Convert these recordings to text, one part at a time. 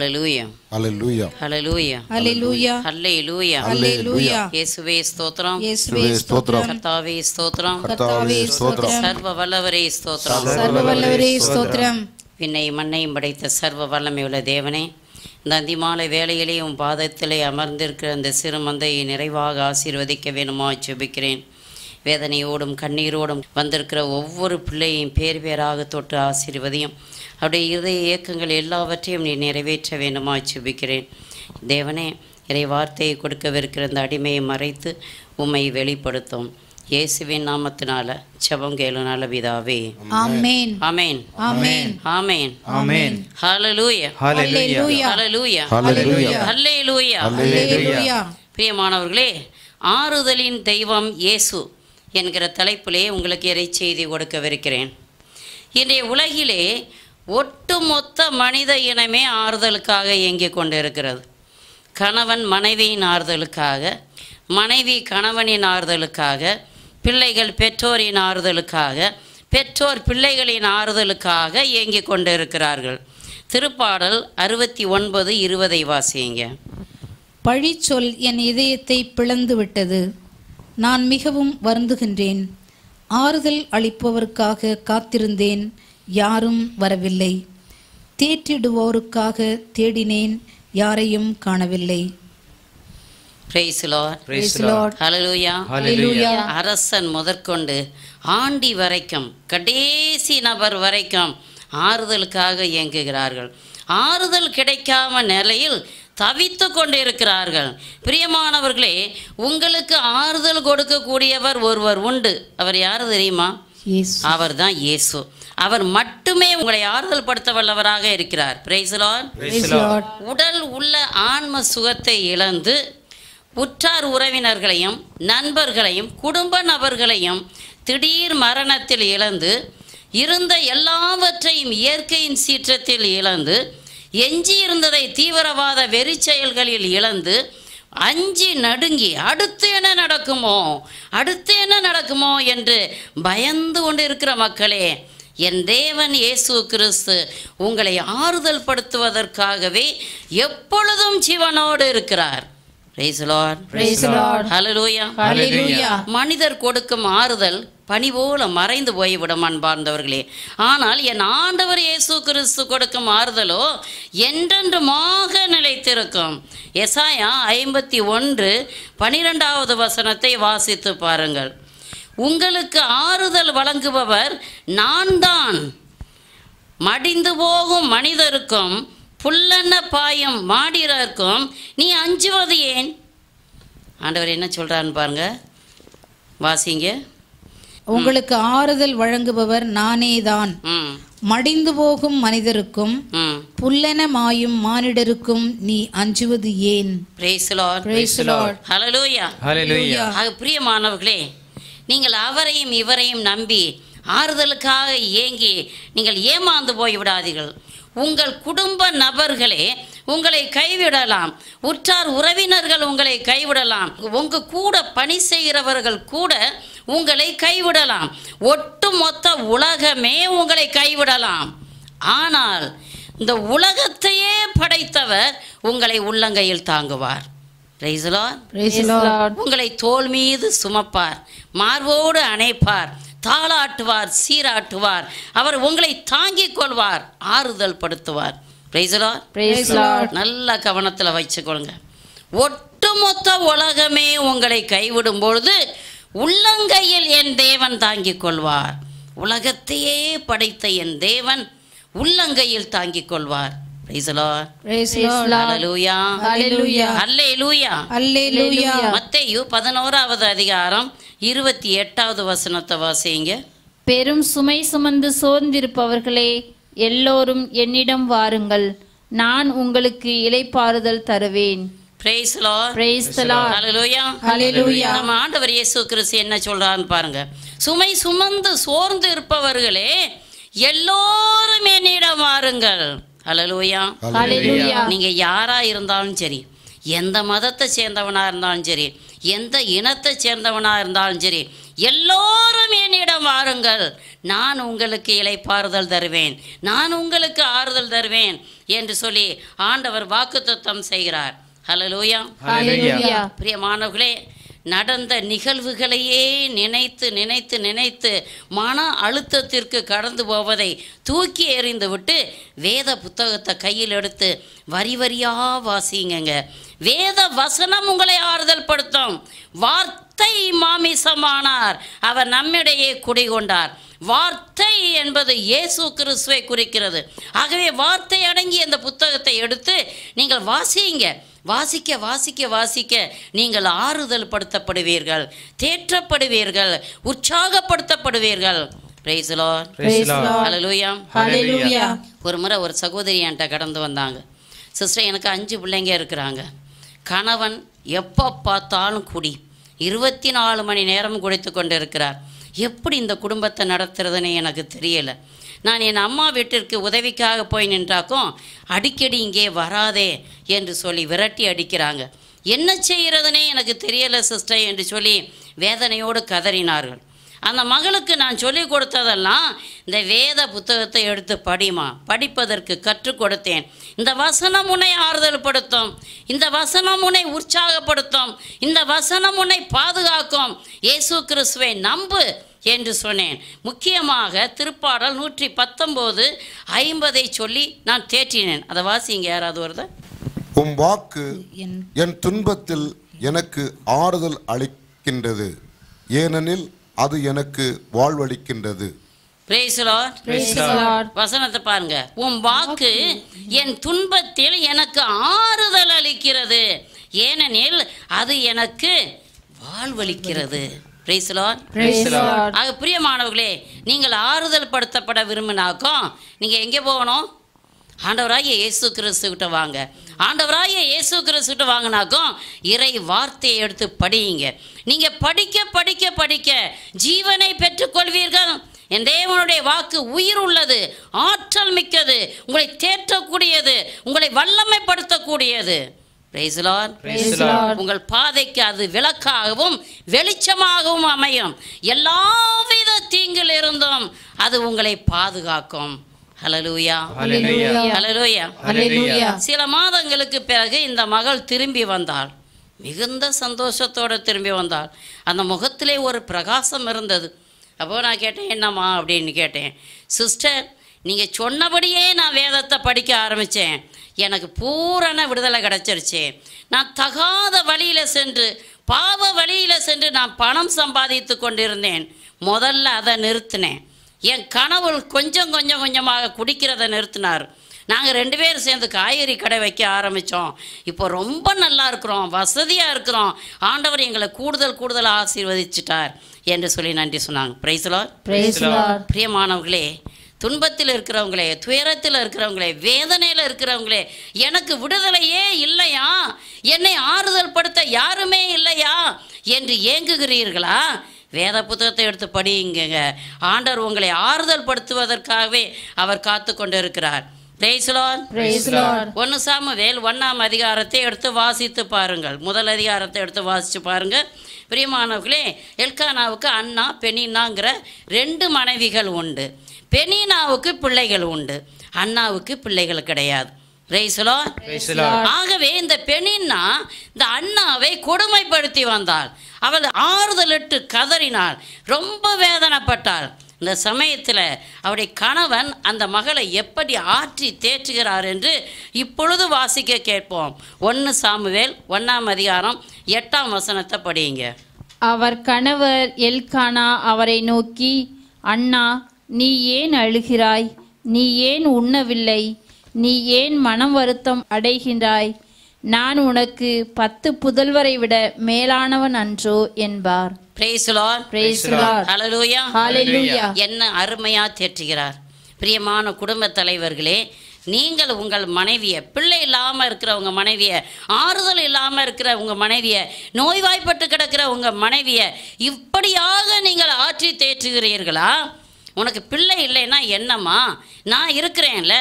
சர்வ மண்ணையும் படைத்த சர்வ உள்ள தேவனே இந்த அந்திமாலை வேலையிலே உன் பாதத்திலே அமர்ந்திருக்கிற அந்த சிறு மந்தையை நிறைவாக ஆசீர்வதிக்க வேணுமா ஜெபிக்கிறேன் வேதனையோடும் கண்ணீரோடும் வந்திருக்கிற ஒவ்வொரு பிள்ளையும் பேர் பேராக தொட்டு ஆசீர்வதியும் அவருடைய இருதய இயக்கங்கள் எல்லாவற்றையும் நீ நிறைவேற்ற வேண்டுமாய் சுபிக்கிறேன் தேவனே இறை வார்த்தையை கொடுக்கவிருக்கிற இந்த அடிமையை மறைத்து உம்மை வெளிப்படுத்தும் இயேசுவின் நாமத்தினால செபம் கேளு நல்ல பிதாவே ஆமென் ஆமென் ஆமென் ஆமென் ஹalleluya பிரியமானவர்களே ஆறுதலின் தெய்வம் இயேசு என்கிற தலைப்பிலே உங்களுக்கு இறை செய்தி கொடுக்கவிருக்கிறேன் இன்றைய உலகிலே ஒட்டுமொத்த மனித இனமே ஆறுதலுக்காக இயங்கிக் கொண்டிருக்கிறது கணவன் மனைவியின் ஆறுதலுக்காக மனைவி கணவனின் ஆறுதலுக்காக பிள்ளைகள் பெற்றோரின் ஆறுதலுக்காக பெற்றோர் பிள்ளைகளின் ஆறுதலுக்காக இயங்கிக் கொண்டிருக்கிறார்கள் திருப்பாடல் அறுபத்தி ஒன்பது இருபதை வாசியுங்க பழிச்சொல் என் இதயத்தை பிளந்து விட்டது நான் மிகவும் வருந்துகின்றேன் ஆறுதல் அளிப்பவருக்காக காத்திருந்தேன் யாரும் வரவில்லை தேற்றிடுவோருக்காக தேடினேன் யாரையும் காணவில்லை அரசன் முதற்கொண்டு ஆண்டி வரைக்கும் கடைசி நபர் வரைக்கும் ஆறுதலுக்காக இயங்குகிறார்கள் ஆறுதல் கிடைக்காம நிலையில் தவித்து கொண்டிருக்கிறார்கள் பிரியமானவர்களே உங்களுக்கு ஆறுதல் கொடுக்கக்கூடியவர் ஒருவர் உண்டு அவர் யார் தெரியுமா அவர் தான் இயேசு அவர் மட்டுமே உங்களை ஆறுதல் படுத்த வல்லவராக இருக்கிறார் உடல் உள்ள ஆன்ம சுகத்தை இழந்து உற்றார் உறவினர்களையும் நண்பர்களையும் குடும்ப நபர்களையும் திடீர் மரணத்தில் இழந்து இருந்த எல்லாவற்றையும் இயற்கையின் சீற்றத்தில் இழந்து எஞ்சி இருந்ததை தீவிரவாத வெறி செயல்களில் இழந்து அஞ்சி நடுங்கி அடுத்து என்ன நடக்குமோ அடுத்து என்ன நடக்குமோ என்று பயந்து கொண்டு இருக்கிற மக்களே என் தேவன் இயேசு கிறிஸ்து உங்களை ஆறுதல் படுத்துவதற்காகவே எப்பொழுதும் ஜீவனோடு இருக்கிறார் மனிதர் கொடுக்கும் ஆறுதல் பணி போல மறைந்து போய்விடும் அன்பார்ந்தவர்களே ஆனால் என் ஆண்டவர் இயேசு கிறிஸ்து கொடுக்கும் ஆறுதலோ என்றென்றுமாக நிலைத்திருக்கும் எசாயா ஐம்பத்தி ஒன்று பனிரெண்டாவது வசனத்தை வாசித்து பாருங்கள் உங்களுக்கு ஆறுதல் வழங்குபவர் நான் தான் மடிந்து போகும் மனிதருக்கும் புல்லன்ன பாயம் மாடிறருக்கும் நீ அஞ்சுவது ஏன் ஆண்டவர் என்ன சொல்கிறான்னு பாருங்க வாசிங்க உங்களுக்கு ஆறுதல் வழங்குபவர் நானே தான் மடிந்து போகும் மனிதருக்கும் புல்லென மாயும் மானிடருக்கும் நீ அஞ்சுவது ஏன் பிரியமானவர்களே நீங்கள் அவரையும் இவரையும் நம்பி ஆறுதலுக்காக ஏங்கி நீங்கள் ஏமாந்து போய்விடாதீர்கள் உங்கள் குடும்ப நபர்களே உங்களை கைவிடலாம் உற்றார் உறவினர்கள் உங்களை கைவிடலாம் உங்க கூட பணி செய்கிறவர்கள் கூட உங்களை கைவிடலாம் ஒட்டுமொத்த உலகமே உங்களை கைவிடலாம் ஆனால் இந்த உலகத்தையே படைத்தவர் உங்களை உள்ளங்கையில் தாங்குவார் உங்களை தோல் மீது சுமப்பார் மார்போடு அணைப்பார் தாளாட்டுவார் சீராட்டுவார் அவர் உங்களை தாங்கிக் கொள்வார் ஆறுதல் படுத்துவார் நல்ல கவனத்தில் வச்சுக்கொள்ளுங்க ஒட்டுமொத்த உலகமே உங்களை கைவிடும் பொழுது உள்ளங்கையில் என் தேவன் தாங்கிக் கொள்வார் உலகத்தையே படைத்த என் தேவன் உள்ளங்கையில் தாங்கிக் கொள்வார் மத்தையு பதினோராவது அதிகாரம் இருபத்தி எட்டாவது வசனத்தை வாசிங்க பெரும் சுமை சுமந்து சோர்ந்திருப்பவர்களே எல்லோரும் என்னிடம் வாருங்கள் நான் உங்களுக்கு இலைப்பாறுதல் தருவேன் நம்ம ஆண்டவர் இயேசு கிறிஸ்து என்ன சொல்றான்னு பாருங்க சுமை சுமந்து சோர்ந்து இருப்பவர்களே எல்லோரும் என்னிடம் வாருங்கள் அலலூயா நீங்க யாரா இருந்தாலும் சரி எந்த மதத்தை சேர்ந்தவனாக இருந்தாலும் சரி எந்த இனத்தை சேர்ந்தவனாக இருந்தாலும் சரி எல்லோரும் என்னிடம் வாருங்கள் நான் உங்களுக்கு இலைப்பாறுதல் தருவேன் நான் உங்களுக்கு ஆறுதல் தருவேன் என்று சொல்லி ஆண்டவர் வாக்குத்தத்தம் செய்கிறார் ஹலலூயா பிரியமானவர்களே நடந்த நிகழ்வுகளையே நினைத்து நினைத்து நினைத்து மன அழுத்தத்திற்கு கடந்து போவதை தூக்கி எறிந்துவிட்டு வேத புத்தகத்தை கையில் எடுத்து வரி வரியாக வாசிங்கங்க வேத வசனம் உங்களை ஆறுதல் படுத்தும் வார்த்தை மாமிசமானார் அவர் நம்மிடையே குடிகொண்டார் வார்த்தை என்பது இயேசு கிறிஸ்துவை குறிக்கிறது ஆகவே வார்த்தை அடங்கி அந்த புத்தகத்தை எடுத்து நீங்கள் வாசியுங்க வாசிக்க வாசிக்க வாசிக்க நீங்கள் ஆறுதல் படுத்தப்படுவீர்கள் தேற்றப்படுவீர்கள் உற்சாகப்படுத்தப்படுவீர்கள் ஒரு முறை ஒரு சகோதரி என்கிட்ட கடந்து வந்தாங்க சிஸ்டர் எனக்கு அஞ்சு பிள்ளைங்க இருக்கிறாங்க கணவன் எப்போ பார்த்தாலும் குடி இருபத்தி நாலு மணி நேரம் குடித்து கொண்டு இருக்கிறார் எப்படி இந்த குடும்பத்தை நடத்துறதுன்னு எனக்கு தெரியலை நான் என் அம்மா வீட்டிற்கு உதவிக்காக போய் நின்றாக்கும் அடிக்கடி இங்கே வராதே என்று சொல்லி விரட்டி அடிக்கிறாங்க என்ன செய்கிறதுனே எனக்கு தெரியலை சிஸ்டர் என்று சொல்லி வேதனையோடு கதறினார்கள் அந்த மகளுக்கு நான் சொல்லி கொடுத்ததெல்லாம் இந்த வேத புத்தகத்தை எடுத்து படிமா படிப்பதற்கு கற்றுக் கொடுத்தேன் இந்த வசனம் உன்னை ஆறுதல் படுத்தும் இந்த வசனம் உன்னை உற்சாகப்படுத்தும் இந்த வசனம் உன்னை பாதுகாக்கும் இயேசு கிறிஸ்துவை நம்பு என்று சொன்னேன் முக்கியமாக திருப்பாடல் நூற்றி பத்தொம்போது ஐம்பதை சொல்லி நான் தேற்றினேன் அதை வாசிங்க யாராவது வருது உன் வாக்கு என் துன்பத்தில் எனக்கு ஆறுதல் அளிக்கின்றது ஏனெனில் அது எனக்கு வாழ்வளிக்கின்றது வசனத்தை பாருங்க உன் வாக்கு என் துன்பத்தில் எனக்கு ஆறுதல் அளிக்கிறது ஏனெனில் அது எனக்கு வாழ்வளிக்கிறது பிரியமானவர்களே நீங்கள் ஆறுதல் படுத்தப்பட விரும்பினாக்கும் நீங்கள் எங்கே போகணும் ஆண்டவராகிய இயேசு கிறிஸ்து கிட்ட வாங்க ஆண்டவராகிய இயேசு கிறிஸ்து கிட்ட வாங்கினாக்கும் இறை வார்த்தையை எடுத்து படியுங்க நீங்கள் படிக்க படிக்க படிக்க ஜீவனை பெற்றுக்கொள்வீர்கள் என் தேவனுடைய வாக்கு உயிர் உள்ளது ஆற்றல் மிக்கது உங்களை தேற்றக்கூடியது உங்களை வல்லமைப்படுத்தக்கூடியது உங்கள் பாதைக்கு அது விளக்காகவும் வெளிச்சமாகவும் அமையும் எல்லாவித தீங்கில் இருந்தும் அது உங்களை பாதுகாக்கும் சில மாதங்களுக்கு பிறகு இந்த மகள் திரும்பி வந்தாள் மிகுந்த சந்தோஷத்தோடு திரும்பி வந்தாள் அந்த முகத்திலே ஒரு பிரகாசம் இருந்தது அப்போது நான் கேட்டேன் என்னம்மா அப்படின்னு கேட்டேன் சிஸ்டர் நீங்கள் சொன்னபடியே நான் வேதத்தை படிக்க ஆரம்பித்தேன் எனக்கு பூரண விடுதலை கிடச்சிருச்சு நான் தகாத வழியில் சென்று பாவ வழியில் சென்று நான் பணம் சம்பாதித்து கொண்டிருந்தேன் முதல்ல அதை நிறுத்தினேன் என் கணவர் கொஞ்சம் கொஞ்சம் கொஞ்சமாக குடிக்கிறதை நிறுத்தினார் நாங்கள் ரெண்டு பேரும் சேர்ந்து காய்கறி கடை வைக்க ஆரம்பித்தோம் இப்போ ரொம்ப நல்லா இருக்கிறோம் வசதியாக இருக்கிறோம் ஆண்டவர் எங்களை கூடுதல் கூடுதல் ஆசீர்வதிச்சிட்டார் என்று சொல்லி நன்றி சொன்னாங்க பிரைஸ்லோ பிரியமானவர்களே துன்பத்தில் இருக்கிறவங்களே துயரத்தில் இருக்கிறவங்களே வேதனையில் இருக்கிறவங்களே எனக்கு விடுதலையே இல்லையா என்னை ஆறுதல் படுத்த யாருமே இல்லையா என்று ஏங்குகிறீர்களா வேத புத்தகத்தை எடுத்து படியுங்க ஆண்டவர் உங்களை ஆறுதல் படுத்துவதற்காகவே அவர் காத்து கொண்டிருக்கிறார் ஒன்னு வேல் ஒன்னாம் அதிகாரத்தை எடுத்து வாசித்து பாருங்கள் முதல் அதிகாரத்தை எடுத்து வாசித்து பாருங்கள் பிரியமானவர்களே எல்கானாவுக்கு அண்ணா பெனினாங்கிற ரெண்டு மனைவிகள் உண்டு பெனினாவுக்கு பிள்ளைகள் உண்டு அண்ணாவுக்கு பிள்ளைகள் கிடையாது ஆகவே இந்த பெண்ணின்னா இந்த அண்ணாவை கொடுமைப்படுத்தி வந்தாள் அவள் ஆறுதல் இட்டு கதறினாள் ரொம்ப வேதனைப்பட்டாள் இந்த சமயத்தில் அவருடைய கணவன் அந்த மகளை எப்படி ஆற்றி தேற்றுகிறார் என்று இப்பொழுது வாசிக்க கேட்போம் ஒன்று சாமுவேல் ஒன்றாம் அதிகாரம் எட்டாம் வசனத்தை படியுங்க அவர் கணவர் எல்கானா அவரை நோக்கி அண்ணா நீ ஏன் அழுகிறாய் நீ ஏன் உண்ணவில்லை நீ ஏன் மனம் வருத்தம் அடைகின்றாய் நான் உனக்கு பத்து புதல்வரை விட மேலானவன் அன்றோ என்பார் என்ன அருமையா தேற்றுகிறார் பிரியமான குடும்ப தலைவர்களே நீங்கள் உங்கள் மனைவியை பிள்ளை இல்லாமல் இருக்கிற உங்கள் மனைவியை ஆறுதல் இல்லாமல் இருக்கிற உங்கள் மனைவியை நோய்வாய்ப்பட்டு கிடக்கிற உங்கள் மனைவியை இப்படியாக நீங்கள் ஆற்றி தேற்றுகிறீர்களா உனக்கு பிள்ளை இல்லைன்னா என்னம்மா நான் இருக்கிறேன்ல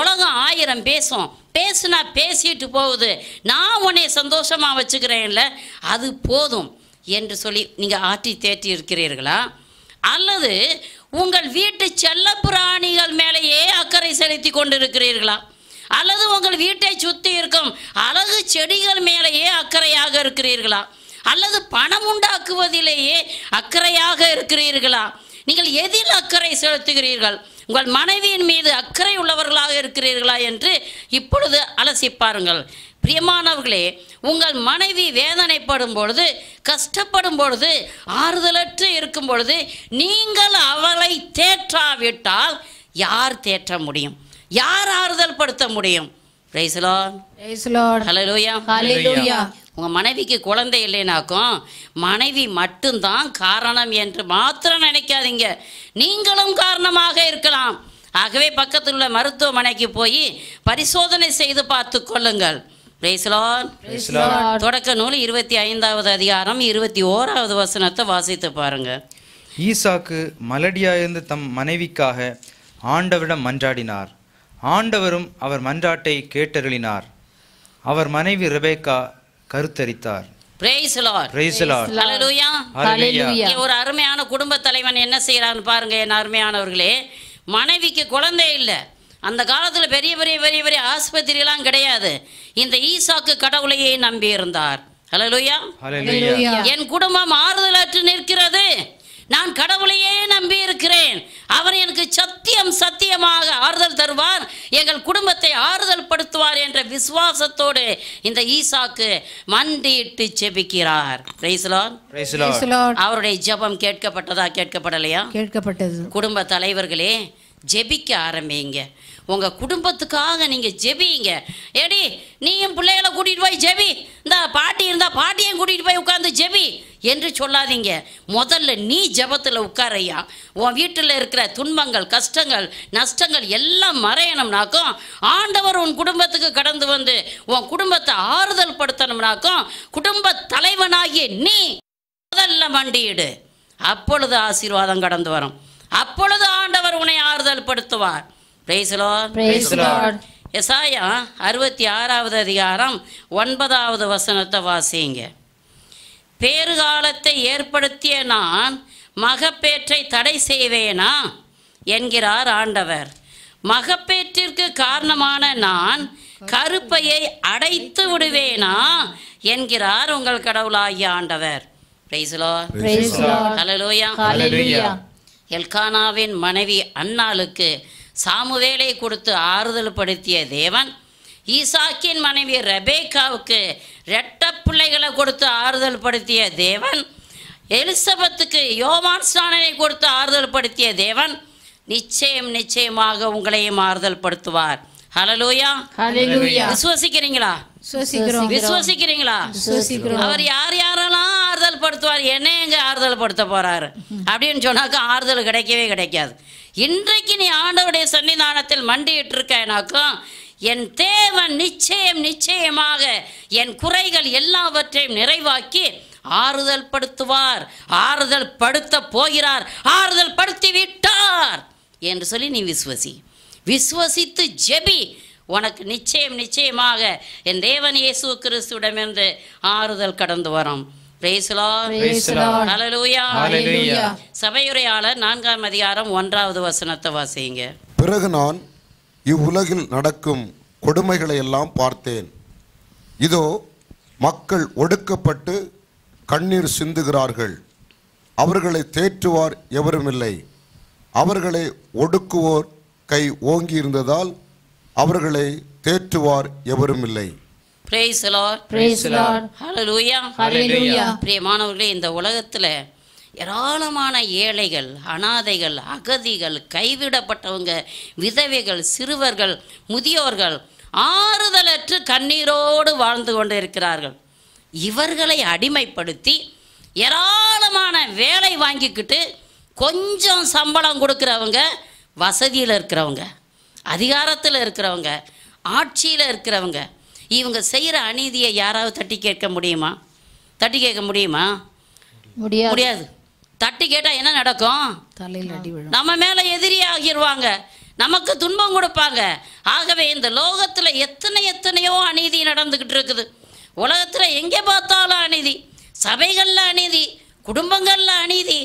உலகம் ஆயிரம் பேசும் பேசுனா பேசிட்டு போகுது நான் உன்னை சந்தோஷமாக வச்சுக்கிறேன்ல அது போதும் என்று சொல்லி நீங்கள் ஆட்டி தேற்றி இருக்கிறீர்களா அல்லது உங்கள் வீட்டு செல்ல பிராணிகள் மேலேயே அக்கறை செலுத்தி கொண்டிருக்கிறீர்களா அல்லது உங்கள் வீட்டை சுற்றி இருக்கும் அழகு செடிகள் மேலேயே அக்கறையாக இருக்கிறீர்களா அல்லது பணம் உண்டாக்குவதிலேயே அக்கறையாக இருக்கிறீர்களா நீங்கள் எதில் அக்கறை செலுத்துகிறீர்கள் உங்கள் மனைவியின் மீது அக்கறை உள்ளவர்களாக இருக்கிறீர்களா என்று இப்பொழுது அலசி பாருங்கள் பிரியமானவர்களே உங்கள் மனைவி வேதனைப்படும் பொழுது கஷ்டப்படும் பொழுது ஆறுதலற்று இருக்கும் பொழுது நீங்கள் அவளை தேற்றாவிட்டால் யார் தேற்ற முடியும் யார் ஆறுதல் படுத்த முடியும் praise Lord praise Lord hallelujah hallelujah உங்க மனைவிக்கு குழந்தை இல்லைனாக்கும் மனைவி மட்டும்தான் காரணம் என்று மாத்திரம் நினைக்காதீங்க நீங்களும் காரணமாக இருக்கலாம் ஆகவே பக்கத்தில் உள்ள மருத்துவமனைக்கு போய் பரிசோதனை செய்து பார்த்து கொள்ளுங்கள் தொடக்க நூல் இருபத்தி ஐந்தாவது அதிகாரம் இருபத்தி ஓராவது வசனத்தை வாசித்து பாருங்க ஈசாக்கு மலடியாயிருந்து தம் மனைவிக்காக ஆண்டவிடம் மன்றாடினார் ஆண்டவரும் அவர் மன்றாட்டை கேட்டருளினார் அவர் மனைவி ரெபேக்கா கருத்தரித்தார் ஒரு அருமையான குடும்ப தலைவன் என்ன செய்யறான்னு பாருங்க என் அருமையானவர்களே மனைவிக்கு குழந்தை இல்லை அந்த காலத்தில் பெரிய பெரிய பெரிய பெரிய ஆஸ்பத்திரியெல்லாம் கிடையாது இந்த ஈசாக்கு கடவுளையே நம்பி இருந்தார் என் குடும்பம் ஆறுதலற்று நிற்கிறது நான் கடவுளையே நம்பி இருக்கிறேன் அவர் எனக்கு சத்தியம் சத்தியமாக ஆறுதல் தருவார் எங்கள் குடும்பத்தை ஆறுதல் படுத்துவார் என்ற விசுவாசத்தோடு இந்த ஈசாக்கு மண்டியிட்டு செபிக்கிறார் அவருடைய ஜபம் கேட்கப்பட்டதா கேட்கப்படலையா கேட்கப்பட்டது குடும்ப தலைவர்களே ஜெபிக்க ஆரம்பிங்க உங்கள் குடும்பத்துக்காக நீங்கள் ஜெபிங்க ஏடி நீயும் பிள்ளைகளை கூட்டிகிட்டு போய் ஜெபி இந்த பாட்டி இருந்தால் பாட்டியும் கூட்டிகிட்டு போய் உட்காந்து ஜெபி என்று சொல்லாதீங்க முதல்ல நீ ஜபத்தில் உட்காரையா உன் வீட்டில் இருக்கிற துன்பங்கள் கஷ்டங்கள் நஷ்டங்கள் எல்லாம் மறையணும்னாக்கும் ஆண்டவர் உன் குடும்பத்துக்கு கடந்து வந்து உன் குடும்பத்தை ஆறுதல் படுத்தணும்னாக்கும் குடும்ப தலைவனாகிய நீ முதல்ல மண்டியிடு அப்பொழுது ஆசீர்வாதம் கடந்து வரும் அப்பொழுது ஆண்டவர் உன்னை ஆறுதல் படுத்துவார் எசாயா அறுபத்தி ஆறாவது அதிகாரம் ஒன்பதாவது வசனத்தை வாசிங்க பேறுகாலத்தை ஏற்படுத்திய நான் மகப்பேற்றை தடை செய்வேனா என்கிறார் ஆண்டவர் மகப்பேற்றிற்கு காரணமான நான் கருப்பையை அடைத்து விடுவேனா என்கிறார் உங்கள் கடவுளாகிய ஆண்டவர் எல்கானாவின் மனைவி அன்னாளுக்கு சாமுவேலை கொடுத்து ஆறுதல் படுத்திய தேவன் ஈசாக்கின் மனைவி ரெபேக்காவுக்கு ரெட்ட பிள்ளைகளை கொடுத்து ஆறுதல் படுத்திய தேவன் எலிசபத்துக்கு யோவான் ஸ்தானனை கொடுத்து ஆறுதல் படுத்திய தேவன் நிச்சயம் நிச்சயமாக உங்களையும் ஆறுதல் படுத்துவார் ஹலலூயா விசுவசிக்கிறீங்களா விசுவசிக்கிறீங்களா அவர் யார் யாரெல்லாம் ஆறுதல் படுத்துவார் என்ன எங்க ஆறுதல் படுத்த போறாரு அப்படின்னு சொன்னாக்க ஆறுதல் கிடைக்கவே கிடைக்காது இன்றைக்கு நீ ஆண்டவுடைய சன்னிதானத்தில் மண்டியிட்டு இருக்கனாக்கும் என் தேவன் நிச்சயம் நிச்சயமாக என் குறைகள் எல்லாவற்றையும் நிறைவாக்கி ஆறுதல் படுத்துவார் ஆறுதல் படுத்த போகிறார் ஆறுதல் படுத்தி விட்டார் என்று சொல்லி நீ விசுவசி விசுவசித்து ஜெபி உனக்கு நிச்சயம் நிச்சயமாக என் தேவன் இயேசு கிறிஸ்துவிடமிருந்து ஆறுதல் கடந்து வரும் சபையுரையாளர் நான்காம் அதிகாரம் ஒன்றாவது வசனத்தை வாசிங்க பிறகு நான் இவ்வுலகில் நடக்கும் கொடுமைகளை எல்லாம் பார்த்தேன் இதோ மக்கள் ஒடுக்கப்பட்டு கண்ணீர் சிந்துகிறார்கள் அவர்களை தேற்றுவார் எவருமில்லை அவர்களை ஒடுக்குவோர் கை ஓங்கியிருந்ததால் அவர்களை தேற்றுவார் எவரும் இல்லை praise Lord praise Lord hallelujah hallelujah பிரியமானவர்களே இந்த உலகத்துல ஏராளமான ஏழைகள் அனாதைகள் அகதிகள் கைவிடப்பட்டவங்க விதவைகள் சிறுவர்கள் முதியோர்கள் ஆறுதலற்று கண்ணீரோடு வாழ்ந்து கொண்டு இருக்கிறார்கள் இவர்களை அடிமைப்படுத்தி ஏராளமான வேலை வாங்கிக்கிட்டு கொஞ்சம் சம்பளம் கொடுக்குறவங்க வசதியில் இருக்கிறவங்க அதிகாரத்தில் இருக்கிறவங்க ஆட்சியில் இருக்கிறவங்க இவங்க செய்கிற அநீதியை யாராவது தட்டி கேட்க முடியுமா தட்டி கேட்க முடியுமா முடியாது தட்டி கேட்டால் என்ன நடக்கும் தலையில் நம்ம மேலே எதிரி ஆகிடுவாங்க நமக்கு துன்பம் கொடுப்பாங்க ஆகவே இந்த லோகத்தில் எத்தனை எத்தனையோ அநீதி நடந்துக்கிட்டு இருக்குது உலகத்தில் எங்கே பார்த்தாலும் அநீதி சபைகளில் அநீதி குடும்பங்களில் அநீதி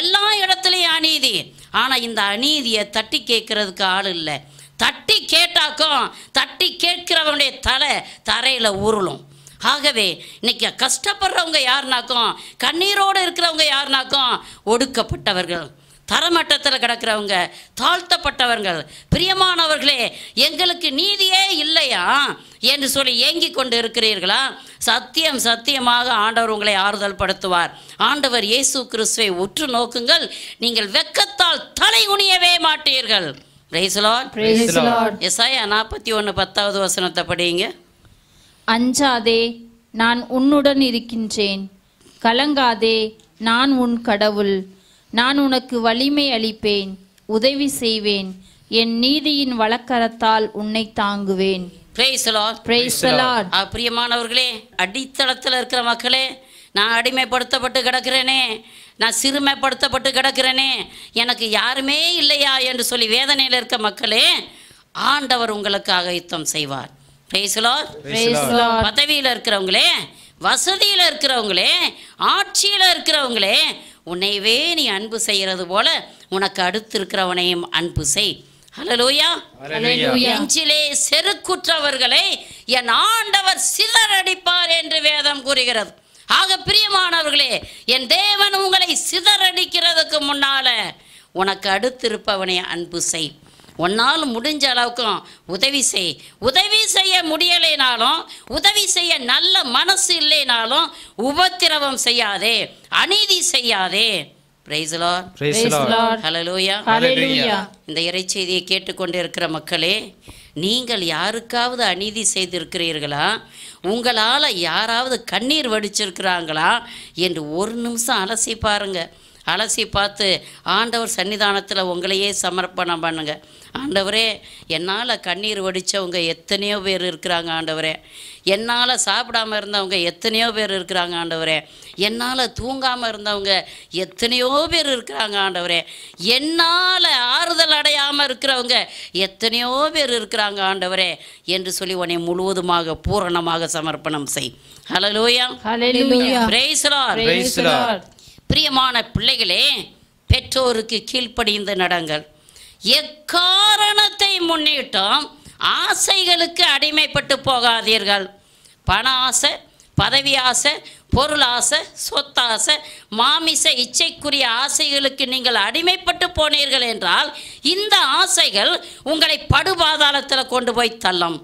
எல்லா இடத்துலையும் அநீதி ஆனால் இந்த அநீதியை தட்டி கேட்கறதுக்கு ஆள் இல்லை தட்டி கேட்டாக்கும் தட்டி கேட்கிறவனுடைய தலை தரையில் உருளும் ஆகவே இன்னைக்கு கஷ்டப்படுறவங்க யாருனாக்கும் கண்ணீரோடு இருக்கிறவங்க யாருனாக்கும் ஒடுக்கப்பட்டவர்கள் தரமட்டத்தில் கிடக்கிறவங்க தாழ்த்தப்பட்டவர்கள் பிரியமானவர்களே எங்களுக்கு நீதியே இல்லையா என்று சொல்லி ஏங்கி கொண்டு இருக்கிறீர்களா சத்தியம் சத்தியமாக ஆண்டவர் உங்களை ஆறுதல் படுத்துவார் ஆண்டவர் இயேசு கிறிஸ்துவை உற்று நோக்குங்கள் நீங்கள் வெக்கத்தால் தலை குனியவே மாட்டீர்கள் எசாயா நாற்பத்தி ஒன்று பத்தாவது வசனத்தை படிங்க அஞ்சாதே நான் உன்னுடன் இருக்கின்றேன் கலங்காதே நான் உன் கடவுள் நான் உனக்கு வலிமை அளிப்பேன் உதவி செய்வேன் என் நீதியின் வழக்கரத்தால் உன்னை தாங்குவேன் பிரியமானவர்களே அடித்தளத்தில் இருக்கிற மக்களே நான் அடிமைப்படுத்தப்பட்டு கிடக்கிறேனே நான் சிறுமைப்படுத்தப்பட்டு கிடக்கிறேனே எனக்கு யாருமே இல்லையா என்று சொல்லி வேதனையில் இருக்க மக்களே ஆண்டவர் உங்களுக்காக யுத்தம் செய்வார் பதவியில் இருக்கிறவங்களே வசதியில் இருக்கிறவங்களே ஆட்சியில் இருக்கிறவங்களே உன்னையவே நீ அன்பு செய்கிறது போல உனக்கு அடுத்து இருக்கிறவனையும் அன்பு செய் ஹலலூயா நெஞ்சிலே செருக்குற்றவர்களை என் ஆண்டவர் அடிப்பார் என்று வேதம் கூறுகிறது ஆக பிரியமானவர்களே என் தேவன் உங்களை சிதறடிக்கிறதுக்கு முன்னால உனக்கு அடுத்திருப்பவனை அன்பு செய் உன்னால் முடிஞ்ச அளவுக்கும் உதவி செய் உதவி செய்ய முடியலைனாலும் உதவி செய்ய நல்ல மனசு இல்லைனாலும் உபத்திரவம் செய்யாதே அநீதி செய்யாதே இந்த இறைச்செய்தியை கேட்டுக்கொண்டிருக்கிற மக்களே நீங்கள் யாருக்காவது அநீதி செய்திருக்கிறீர்களா உங்களால் யாராவது கண்ணீர் வடிச்சிருக்கிறாங்களா என்று ஒரு நிமிஷம் அலசி பாருங்கள் அலசி பார்த்து ஆண்டவர் சன்னிதானத்தில் உங்களையே சமர்ப்பணம் பண்ணுங்க ஆண்டவரே என்னால் கண்ணீர் வடித்தவங்க எத்தனையோ பேர் இருக்கிறாங்க ஆண்டவரே என்னால் சாப்பிடாமல் இருந்தவங்க எத்தனையோ பேர் இருக்கிறாங்க ஆண்டவரே என்னால் தூங்காமல் இருந்தவங்க எத்தனையோ பேர் இருக்கிறாங்க ஆண்டவரே என்னால் ஆறுதல் அடையாமல் இருக்கிறவங்க எத்தனையோ பேர் இருக்கிறாங்க ஆண்டவரே என்று சொல்லி உன்னை முழுவதுமாக பூரணமாக சமர்ப்பணம் செய் ஹலலூயா பிரியமான பிள்ளைகளே பெற்றோருக்கு கீழ்ப்படிந்து நடங்கள் எக்காரணத்தை முன்னிட்டும் ஆசைகளுக்கு அடிமைப்பட்டு போகாதீர்கள் பண ஆசை பதவி ஆசை பொருள் ஆசை சொத்தாசை மாமிச இச்சைக்குரிய ஆசைகளுக்கு நீங்கள் அடிமைப்பட்டு போனீர்கள் என்றால் இந்த ஆசைகள் உங்களை படுபாதாளத்தில் கொண்டு போய் தள்ளும்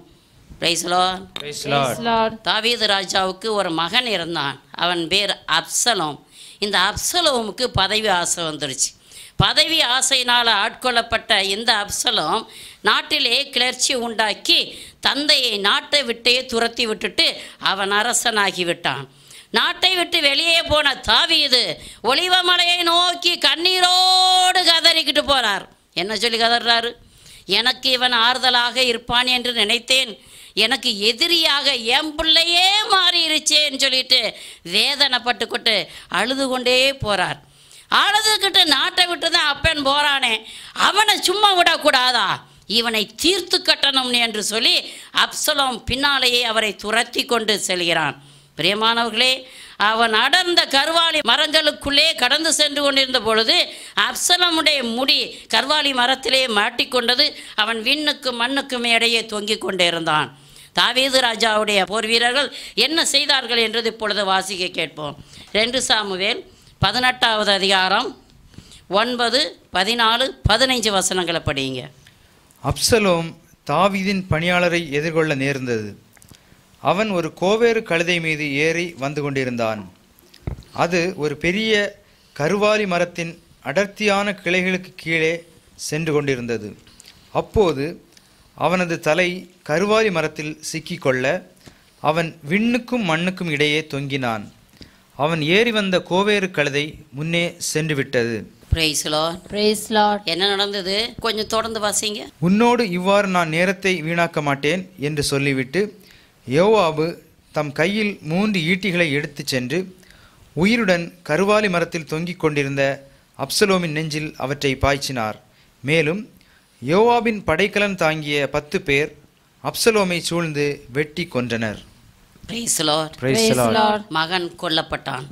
தாவீது ராஜாவுக்கு ஒரு மகன் இருந்தான் அவன் பேர் அப்சலோம் இந்த அப்சலோமுக்கு பதவி ஆசை வந்துடுச்சு பதவி ஆசையினால் ஆட்கொள்ளப்பட்ட இந்த அப்சலம் நாட்டிலே கிளர்ச்சி உண்டாக்கி தந்தையை நாட்டை விட்டே துரத்தி விட்டுட்டு அவன் அரசனாகிவிட்டான் நாட்டை விட்டு வெளியே போன தாவி இது ஒளிவமலையை நோக்கி கண்ணீரோடு கதறிக்கிட்டு போனார் என்ன சொல்லி கதறாரு எனக்கு இவன் ஆறுதலாக இருப்பான் என்று நினைத்தேன் எனக்கு எதிரியாக என் பிள்ளையே மாறிடுச்சேன்னு சொல்லிட்டு வேதனைப்பட்டுக்கிட்டு அழுது கொண்டே போகிறார் அழுதுகிட்டு நாட்டை விட்டு தான் அப்பன் போகிறானே அவனை சும்மா விடக்கூடாதா இவனை தீர்த்து கட்டணும் என்று சொல்லி அப்சலோம் பின்னாலேயே அவரை துரத்தி கொண்டு செல்கிறான் பிரியமானவர்களே அவன் அடர்ந்த கருவாலி மரங்களுக்குள்ளே கடந்து சென்று கொண்டிருந்த பொழுது அப்சலமுடைய முடி கருவாலி மரத்திலே மாட்டிக்கொண்டது அவன் விண்ணுக்கும் மண்ணுக்கும் இடையே தொங்கிக் கொண்டிருந்தான் தாவீது ராஜாவுடைய போர் வீரர்கள் என்ன செய்தார்கள் என்றது இப்பொழுது வாசிக்க கேட்போம் ரெண்டு சாமுவேல் பதினெட்டாவது அதிகாரம் ஒன்பது பதினாலு பதினைஞ்சு வசனங்களை படியுங்க அப்சலோம் தாவீதின் பணியாளரை எதிர்கொள்ள நேர்ந்தது அவன் ஒரு கோவேறு கழுதை மீது ஏறி வந்து கொண்டிருந்தான் அது ஒரு பெரிய கருவாலி மரத்தின் அடர்த்தியான கிளைகளுக்கு கீழே சென்று கொண்டிருந்தது அப்போது அவனது தலை கருவாரி மரத்தில் சிக்கிக்கொள்ள அவன் விண்ணுக்கும் மண்ணுக்கும் இடையே தொங்கினான் அவன் ஏறி வந்த கோவேறு கழுதை முன்னே சென்று விட்டது என்ன நடந்தது கொஞ்சம் தொடர்ந்து வாசிங்க உன்னோடு இவ்வாறு நான் நேரத்தை வீணாக்க மாட்டேன் என்று சொல்லிவிட்டு யோவாபு தம் கையில் மூன்று ஈட்டிகளை எடுத்துச் சென்று உயிருடன் கருவாலி மரத்தில் தொங்கிக் கொண்டிருந்த அப்சலோமின் நெஞ்சில் அவற்றை பாய்ச்சினார் மேலும் யோவாபின் படைக்கலன் தாங்கிய பத்து பேர் அப்சலோமை சூழ்ந்து வெட்டி கொன்றனர் மகன் கொல்லப்பட்டான்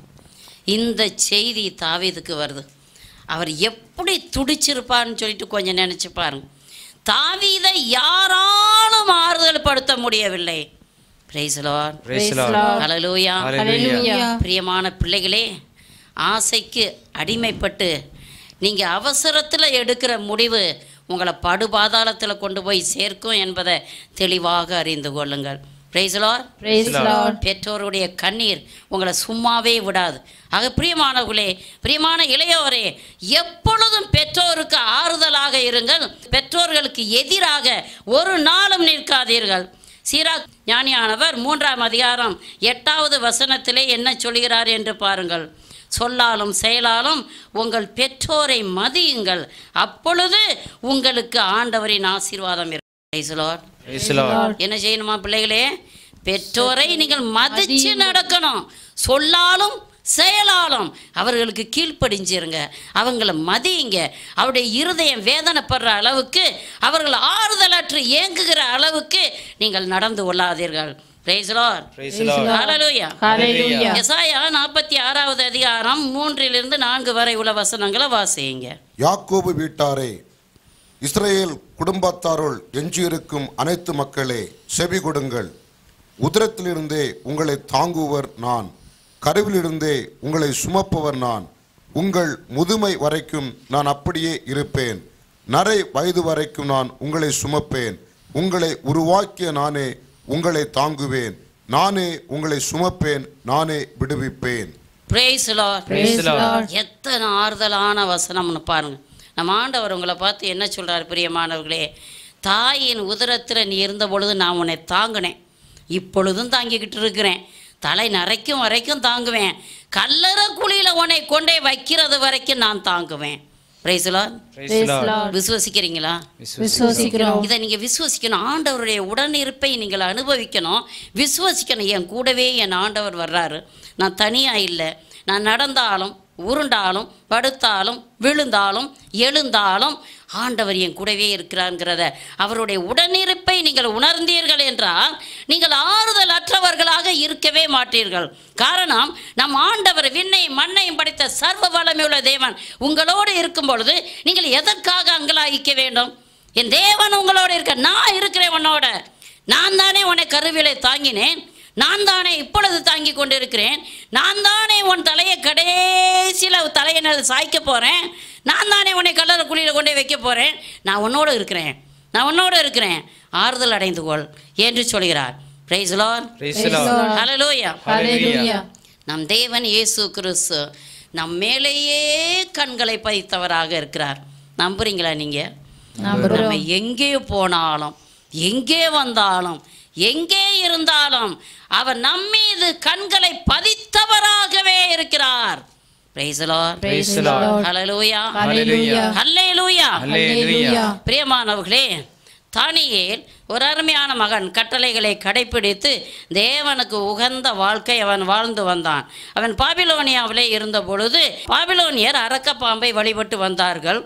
இந்த செய்தி தாவீதுக்கு வருது அவர் எப்படி துடிச்சிருப்பார்னு சொல்லிட்டு கொஞ்சம் நினைச்சு பாருங்க தாவீதை யாராலும் ஆறுதல் படுத்த முடியவில்லை பிரியமான பிள்ளைகளே ஆசைக்கு அடிமைப்பட்டு நீங்கள் அவசரத்தில் எடுக்கிற முடிவு உங்களை படுபாதாளத்தில் கொண்டு போய் சேர்க்கும் என்பதை தெளிவாக அறிந்து கொள்ளுங்கள் பெற்றோருடைய கண்ணீர் உங்களை சும்மாவே விடாது ஆக பிரியமானவர்களே பிரியமான இளையோரே எப்பொழுதும் பெற்றோருக்கு ஆறுதலாக இருங்கள் பெற்றோர்களுக்கு எதிராக ஒரு நாளும் நிற்காதீர்கள் சீரா ஞானியானவர் மூன்றாம் அதிகாரம் எட்டாவது வசனத்திலே என்ன சொல்கிறார் என்று பாருங்கள் சொல்லாலும் செயலாலும் உங்கள் பெற்றோரை மதியுங்கள் அப்பொழுது உங்களுக்கு ஆண்டவரின் ஆசீர்வாதம் என்ன செய்யணுமா பிள்ளைகளே பெற்றோரை நீங்கள் மதிச்சு நடக்கணும் சொல்லாலும் செயலாலும் அவர்களுக்கு கீழ்ப்படிஞ்சிருங்க அவங்கள மதியுங்க அவருடைய இருதயம் வேதனைப்படுற அளவுக்கு அவர்கள் ஆறுதலற்று இயங்குகிற அளவுக்கு நீங்கள் நடந்து கொள்ளாதீர்கள் நாற்பத்தி ஆறாவது அதிகாரம் மூன்றிலிருந்து நான்கு வரை உள்ள வசனங்களை வாசிங்க யாக்கோபு வீட்டாரே இஸ்ரேல் குடும்பத்தாருள் எஞ்சியிருக்கும் அனைத்து மக்களே செவி கொடுங்கள் உதிரத்திலிருந்தே உங்களை தாங்குவர் நான் கருவிலிருந்தே உங்களை சுமப்பவர் நான் உங்கள் முதுமை வரைக்கும் நான் அப்படியே இருப்பேன் நரை வயது வரைக்கும் நான் உங்களை சுமப்பேன் உங்களை உருவாக்கிய நானே உங்களை தாங்குவேன் நானே உங்களை சுமப்பேன் நானே விடுவிப்பேன் எத்தனை ஆறுதலான வசனம்னு பாருங்க நம்ம ஆண்டவர் உங்களை பார்த்து என்ன சொல்கிறார் பிரியமானவர்களே தாயின் உதரத்தில் நீ இருந்த பொழுது நான் உன்னை தாங்கினேன் இப்பொழுதும் தாங்கிக்கிட்டு இருக்கிறேன் தலை நரைக்கும் வரைக்கும் தாங்குவேன் கல்லற குழியில் உன்னை கொண்டே வைக்கிறது வரைக்கும் நான் தாங்குவேன் விசுவசிக்கிறீங்களா விசுவசிக்கிறோம் இதை நீங்க விசுவசிக்கணும் ஆண்டவருடைய உடனிருப்பை நீங்கள் அனுபவிக்கணும் விசுவசிக்கணும் என் கூடவே என் ஆண்டவர் வர்றாரு நான் தனியா இல்லை நான் நடந்தாலும் உருண்டாலும் படுத்தாலும் விழுந்தாலும் எழுந்தாலும் ஆண்டவர் என் கூடவே இருக்கிறாங்கிறத அவருடைய உடனிருப்பை நீங்கள் உணர்ந்தீர்கள் என்றால் நீங்கள் ஆறுதல் அற்றவர்களாக இருக்க மாட்டீர்கள் காரணம் நம் ஆண்டவர் விண்ணையும் மண்ணையும் படைத்த சர்வ வளமையுள்ள தேவன் உங்களோடு இருக்கும் பொழுது நீங்கள் எதற்காக அங்கலாய்க்க வேண்டும் என் தேவன் உங்களோட இருக்க நான் இருக்கிறேன் உன்னோட நான் தானே உன்னை கருவிலை தாங்கினேன் நான் தானே இப்பொழுது தாங்கி கொண்டிருக்கிறேன் நான் தானே உன் தலையை கடைசியில் தலையை நான் சாய்க்க போகிறேன் நான் தானே உன்னை கல்லற குழியில் கொண்டே வைக்க போகிறேன் நான் உன்னோடு இருக்கிறேன் நான் உன்னோடு இருக்கிறேன் ஆறுதல் அடைந்து கொள் என்று சொல்கிறார் பிரைஸ் நம் தேவன் இயேசு கிறிஸ்து நம் மேலேயே கண்களை பதித்தவராக இருக்கிறார் நம்புறீங்களா நீங்க நம்ம எங்கே போனாலும் எங்கே வந்தாலும் எங்கே இருந்தாலும் அவர் நம்மீது கண்களை பதித்தவராகவே இருக்கிறார் பிரியமானவர்களே தானியேல் ஒரு அருமையான மகன் கட்டளைகளை கடைபிடித்து தேவனுக்கு உகந்த வாழ்க்கை அவன் வாழ்ந்து வந்தான் அவன் பாபிலோனியாவிலே இருந்த பொழுது பாபிலோனியர் அரக்க பாம்பை வழிபட்டு வந்தார்கள்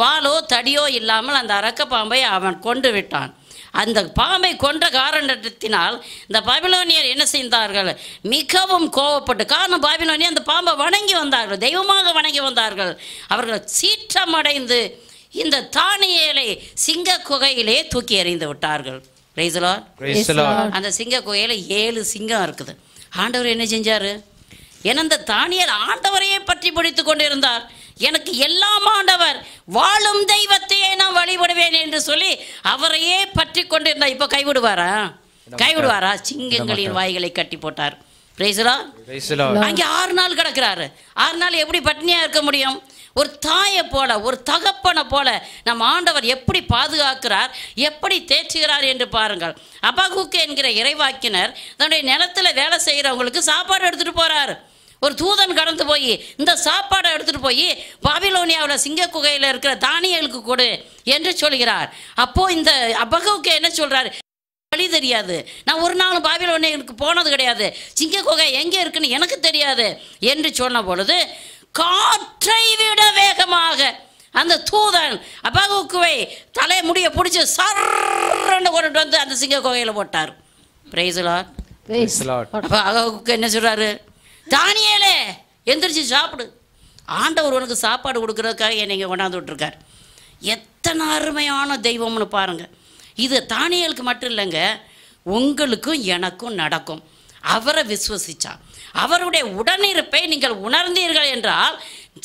வாலோ தடியோ இல்லாமல் அந்த அரக்க பாம்பை அவன் கொண்டு விட்டான் அந்த பாம்பை கொன்ற காரணத்தினால் இந்த பாபிலோனியர் என்ன செய்தார்கள் மிகவும் கோவப்பட்டு காரணம் பாபிலோனியர் அந்த பாம்பை வணங்கி வந்தார்கள் தெய்வமாக வணங்கி வந்தார்கள் அவர்கள் சீற்றமடைந்து இந்த தானிய சிங்க குகையிலே தூக்கி எறிந்து விட்டார்கள் அந்த சிங்க குகையில் ஏழு சிங்கம் இருக்குது ஆண்டவர் என்ன செஞ்சார் எனந்த அந்த தானியல் ஆண்டவரையே பற்றி பிடித்து கொண்டிருந்தார் எனக்கு எல்லாம் ஆண்டவர் வாழும் தெய்வத்தையே நான் வழிபடுவேன் என்று சொல்லி அவரையே பற்றி கொண்டிருந்தா இப்போ கைவிடுவாரா கைவிடுவாரா சிங்கங்களின் வாய்களை கட்டி போட்டார் அங்கே ஆறு நாள் கிடக்கிறாரு ஆறு நாள் எப்படி பட்னியா இருக்க முடியும் ஒரு தாயை போல ஒரு தகப்பனை போல நம் ஆண்டவர் எப்படி பாதுகாக்கிறார் எப்படி தேற்றுகிறார் என்று பாருங்கள் அபகுக்கு என்கிற இறைவாக்கினர் தன்னுடைய நிலத்தில் வேலை செய்கிறவங்களுக்கு சாப்பாடு எடுத்துகிட்டு போகிறார் ஒரு தூதன் கடந்து போய் இந்த சாப்பாடை எடுத்துகிட்டு போய் பாபிலோனியாவில் சிங்க குகையில் இருக்கிற தானியலுக்கு கொடு என்று சொல்கிறார் அப்போது இந்த அபகவுக்கு என்ன சொல்கிறார் வழி தெரியாது நான் ஒரு நாள் பாபிலோனியாவுக்கு போனது கிடையாது சிங்க குகை எங்கே இருக்குன்னு எனக்கு தெரியாது என்று சொன்ன பொழுது காற்றை விட வேகமாக அந்த தூதன் அபகுக்குவை தலையை முடிய பிடிச்சி சர்ன்னு கொண்டுட்டு வந்து அந்த சிங்க கோயில போட்டார் என்ன சொல்கிறாரு தானியலே எந்திரிச்சு சாப்பிடு ஆண்டவர் உனக்கு சாப்பாடு கொடுக்குறதுக்காக என்னை கொண்டாந்து விட்டுருக்கார் எத்தனை அருமையான தெய்வம்னு பாருங்க இது தானியலுக்கு மட்டும் இல்லைங்க உங்களுக்கும் எனக்கும் நடக்கும் அவரை விஸ்வசிச்சான் அவருடைய உடனிருப்பை நீங்கள் உணர்ந்தீர்கள் என்றால்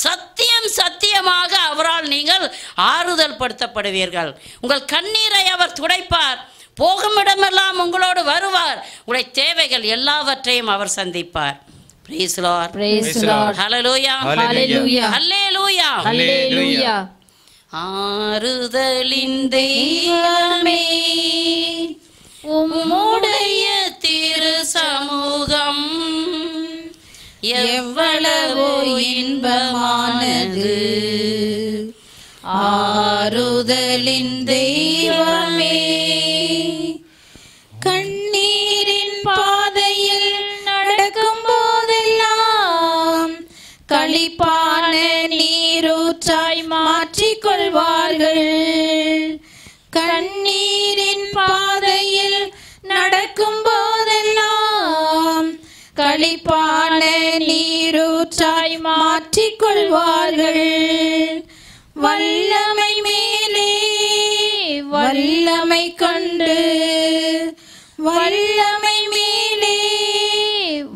சத்தியம் சத்தியமாக அவரால் நீங்கள் ஆறுதல் படுத்தப்படுவீர்கள் உங்கள் கண்ணீரை அவர் துடைப்பார் போகும் இடமெல்லாம் உங்களோடு வருவார் உடைய தேவைகள் எல்லாவற்றையும் அவர் சந்திப்பார் பிரைஸ் ஆறுதலின் உம்முடைய திரு சமூகம் எவ்வளவோ இன்பமானது ஆறுதலின் தெய்வமே கண்ணீரின் பாதையில் நடக்கும் போதெல்லாம் களிப்பான நீரூற்றாய் மாற்றிக்கொள்வார்கள் களிப்பான நீரூற்றாய் கொள்வார்கள் வல்லமை மேலே வல்லமை கண்டு வல்லமை மேலே